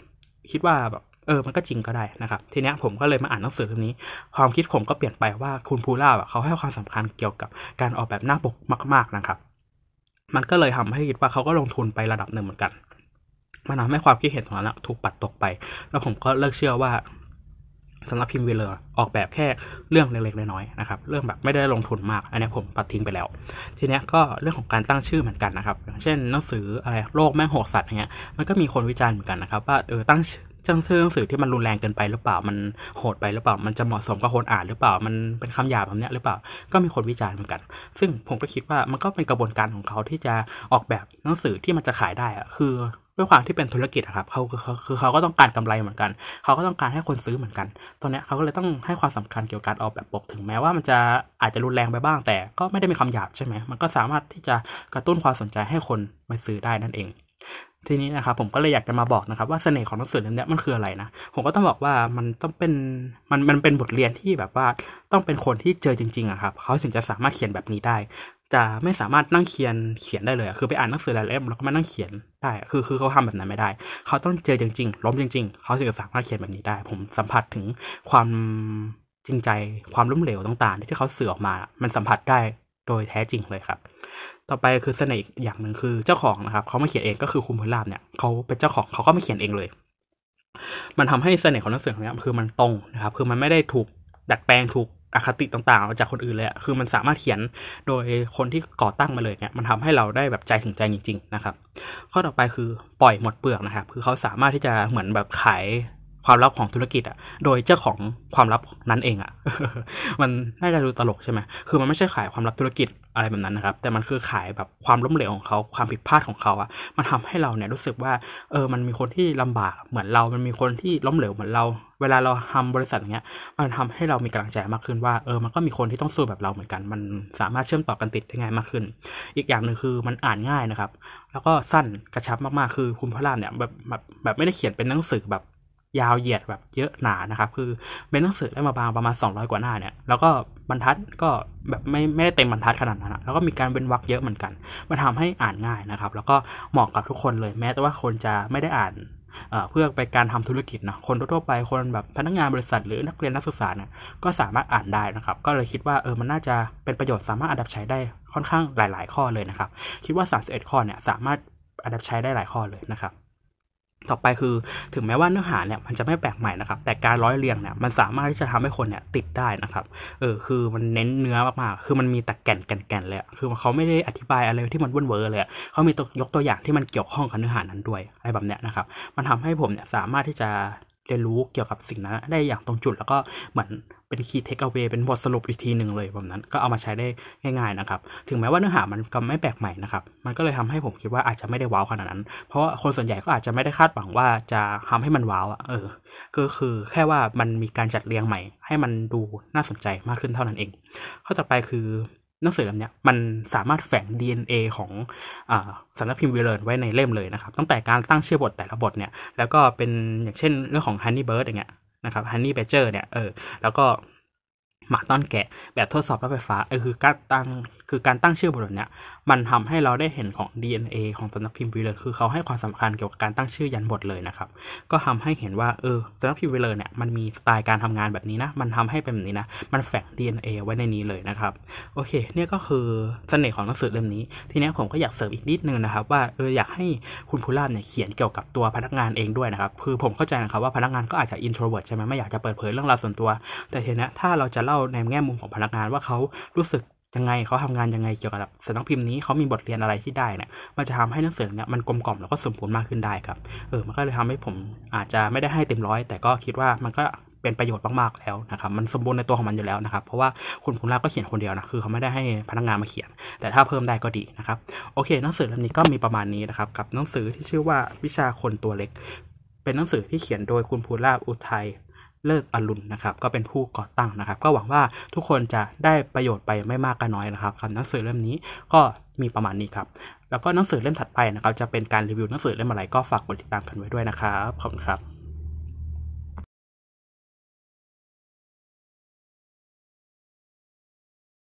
คิดว่าแบบเออ มันก็จริงก็ได้นะครับ ทีนี้ผมก็เลยมาอ่านหนังสือเล่มนี้ ความคิดผมก็เปลี่ยนไปว่าคุณพูล่าเขาให้ความสำคัญเกี่ยวกับการออกแบบหน้าปกมากๆนะครับ มันก็เลยทำให้คิดว่าเขาก็ลงทุนไประดับหนึ่งเหมือนกันมันทำให้ความคิดเห็นของเราถูกปัดตกไป แล้วผมก็เลิกเชื่อว่าสำหรับพิมพ์วีเลอร์ออกแบบแค่เรื่องเล็กๆน้อยๆนะครับ เรื่องแบบไม่ได้ลงทุนมาก อันนี้ผมปัดทิ้งไปแล้ว ทีนี้ก็เรื่องของการตั้งชื่อเหมือนกันนะครับเช่นหนังสืออะไร โลกแม่งโหดสัตว์อเงี้ย มันก็มีคนวิจารณ์เหมือนกันนะครับว่า เออ ตั้งงชื่อหนังสือที่มันรุนแรงเกินไป หรือเปล่า มันโหดไปหรือเปล่า มันจะเหมาะสมกับคนอ่าน หรือเปล่า มันเป็นคำหยาบแบบนี้หรือเปล่า ก็มีคนวิจารณ์เหมือนกัน ซึ่งผมก็คิดว่ามันก็เป็นกระบวนการของเขาที่จะออกแบบหนังสือที่มันจะขายได้อะคือด้วยความที่เป็นธุรกิจครับเขาคือเขาก็ต้องการกำไรเหมือนกัน เขาก็ต้องการให้คนซื้อเหมือนกัน ตอนนี้เขาก็เลยต้องให้ความสำคัญเกี่ยวกับการออกแบบปกถึงแม้ว่ามันจะอาจจะรุนแรงไปบ้าง แต่ก็ไม่ได้มีคำหยาบใช่ไหม มันก็สามารถที่จะกระตุ้นความสนใจให้คนมาซื้อได้นั่นเอง ทีนี้นะครับผมก็เลยอยากจะมาบอกนะครับ ว่าเสน่ห์ของหนังสือเล่มนี้มันคืออะไรนะ ผมก็ต้องบอกว่ามันต้องเป็นมันมันเป็นบทเรียนที่แบบว่าต้องเป็นคนที่เจอจริงๆอะครับเขาถึงจะสามารถเขียนแบบนี้ได้จะไม่สามารถนั่งเขียนเขียนได้เลย คือไปอ่านหนังสือหลายเล่มแล้วก็มานั่งเขียนได้คือคือเขาทำแบบนั้นไม่ได้เขาต้องเจอจริงๆ ล้มจริงๆ เขาถึงจะสามารถเขียนแบบนี้ได้ ผมสัมผัสถึงความจริงใจความล้มเหลวต่างๆที่เขาเสื่อออกมามันสัมผัสได้โดยแท้จริงเลยครับ ต่อไปคือเสน่ห์อย่างหนึ่งคือเจ้าของนะครับเขาไม่เขียนเองก็คือคุณพลาบเนี่ยเขาเป็นเจ้าของเขาก็ไม่เขียนเองเลย มันทำให้เสน่ห์ของหนังสือของนี้คือมันตรงนะครับคือมันไม่ได้ถูกดัดแปลงถูกอคติต่างๆ จากคนอื่นเลยคือมันสามารถเขียนโดยคนที่ก่อตั้งมาเลยเนี่ยมันทำให้เราได้แบบใจถึงใจจริงๆนะครับ ข้อต่อไปคือปล่อยหมดเปลือกนะครับ คือเขาสามารถที่จะเหมือนแบบขายความลับของธุรกิจอะโดยเจ้าของความลับนั้นเองอะมันน่าจะดูตลกใช่ไหม คือมันไม่ใช่ขายความลับธุรกิจอะไรแบบนั้นนะครับ แต่มันคือขายแบบความล้มเหลวของเขา ความผิดพลาดของเขาอะมันทำให้เราเนี่ยรู้สึกว่า เออ มันมีคนที่ลำบากเหมือนเรา มันมีคนที่ล้มเหลวเหมือนเรา เวลาเราทำบริษัทอย่างเงี้ย มันทำให้เรามีกำลังใจมากขึ้นว่า เออ มันก็มีคนที่ต้องสู้แบบเราเหมือนกัน มันสามารถเชื่อมต่อกันติดได้ง่ายมากขึ้น อีกอย่างหนึ่งคือมันอ่านง่ายนะครับ แล้วก็สั้นกระชับมากๆ คือคุณพระรามเนี่ยแบบแบบแบบไม่ได้เขียนเป็นหนังสือแบบยาวเหยียดแบบเยอะหนานะครับ คือเป็นหนังสือได้มาบางประมาณ200 กว่าหน้าเนี่ย แล้วก็บรรทัดก็แบบไม่ไม่ได้เต็มบรรทัดขนาดนั้นแล้วก็มีการเว้นวรรคเยอะเหมือนกัน มันทำให้อ่านง่ายนะครับ แล้วก็เหมาะกับทุกคนเลย แม้แต่ว่าคนจะไม่ได้อ่านเพื่อไปการทำธุรกิจนะคนทั่วไป คนแบบพนักงานบริษัทหรือนักเรียนนักศึกษาเนี่ย ก็สามารถอ่านได้นะครับ ก็เลยคิดว่าเออ มันน่าจะเป็นประโยชน์สามารถอัดับใช้ได้ค่อนข้างหลาย ๆ ข้อเลยนะครับ คิดว่า31ข้อเนี่ยสามารถอัดับใช้ได้หลายข้อเลยนะครับต่อไปคือถึงแม้ว่าเนื้อหาเนี่ย มันจะไม่แปลกใหม่นะครับ แต่การร้อยเรียงเนี่ยมันสามารถที่จะทำให้คนเนี่ยติดได้นะครับเออคือมันเน้นเนื้อมากๆคือมันมีแต่แก่นแก่นแเลย คือเขาไม่ได้อธิบายอะไรที่มันวุ่นเวอร์เลยเขามีตัวยกตัวอย่างที่มันเกี่ยวข้องกับเนื้อหานั้นด้วยอะไรแบบเนี้ยนะครับมันทำให้ผมเนี่ยสามารถที่จะเรียนรู้เกี่ยวกับสิ่งนั้น ได้อย่างตรงจุดแล้วก็เหมือนเป็นคีย์เทคเอาไว้เป็นบทสรุปอีกทีหนึ่งเลยแบบนั้นก็เอามาใช้ได้ง่าย ๆ นะครับ ถึงแม้ว่าเนื้อหามันก็ไม่แปลกใหม่นะครับ มันก็เลยทำให้ผมคิดว่าอาจจะไม่ได้ว้าวขนาดนั้น เพราะว่าคนส่วนใหญ่ก็อาจจะไม่ได้คาดหวังว่าจะทำให้มันว้าวอะเออก็คือแค่ว่ามันมีการจัดเรียงใหม่ ให้มันดูน่าสนใจมากขึ้นเท่านั้นเองข้อต่อไปคือหนังสือเล่มนี้มันสามารถแฝง DNA ของอสำนักพิมพ์วิเลนไว้ในเล่มเลยนะครับตั้งแต่การตั้งชื่อบทแต่ละบทเนี่ยแล้วก็เป็นอย่างเช่นเรื่องของฮันนี่เบิร์ดอย่างเงี้ยนะครับฮันนี่เบเจอร์เนี่ยเออแล้วก็หมาต้อนแกะ แบบทดสอบรถไฟฟ้าเออคือการตั้งคือการตั้งชื่อบทเนี่ยมันทำให้เราได้เห็นของ DNA ของสำนักพิมพ์วิเลอร์คือเขาให้ความสำคัญเกี่ยวกับการตั้งชื่อยันบทเลยนะครับ ก็ทำให้เห็นว่าเออสำนักพิมพ์วิเลอร์เนี่ยมันมีสไตล์การทำงานแบบนี้นะ มันทำให้เป็นแบบนี้นะ มันแฝง DNA ไว้ในนี้เลยนะครับ โอเค เนี่ยก็คือเสน่ห์ของหนังสือเล่มนี้ ทีนี้ผมก็อยากเสริมอีกนิดนึงนะครับ ว่าเอออยากให้คุณพูลามเนี่ยเขียนเกี่ยวกับตัวพนักงานเองด้วยนะครับ คือผมเข้าใจนะครับว่าพนักงานก็อาจจะอินโทรเวิร์ตใช่ไหมไม่อยากจะเปิดเผยเรื่องราวส่วนตัว แต่ทีนี้ถ้าเราจะเล่าในแง่มุมของพนักงานว่าเขารู้สึกยังไงเขาทำงานยังไงเกี่ยวกับสำนักพิมพ์นี้เขามีบทเรียนอะไรที่ได้เนี่ย มันจะทำให้หนังสือเนี่ยมันกลมกล่อมแล้วก็สมบูรณ์มากขึ้นได้ครับ เออมันก็เลยทำให้ผมอาจจะไม่ได้ให้เต็มร้อย แต่ก็คิดว่ามันก็เป็นประโยชน์มากๆแล้วนะครับ มันสมบูรณ์ในตัวของมันอยู่แล้วนะครับ เพราะว่าคุณภูมิาก็เขียนคนเดียวนะคือเขาไม่ได้ให้พนักงานมาเขียน แต่ถ้าเพิ่มได้ก็ดีนะครับ โอเคหนังสือเล่มนี้ก็มีประมาณนี้นะครับ กับหนังสือที่ชื่อว่าวิชาคนตัวเล็ก เป็นหนังสือที่เขียนโดยคุณภูราอุทัยเลิกอรุณนะครับก็เป็นผู้ก่อตั้งนะครับก็หวังว่าทุกคนจะได้ประโยชน์ไปไม่มากก็น้อยนะครับคำหนังสือเล่มนี้ก็มีประมาณนี้ครับแล้วก็หนังสือเล่มถัดไปนะครับจะเป็นการรีวิวหนังสือเล่มอะไรก็ฝากกดติดตามกันไว้ด้วยนะครับขอบคุณครับ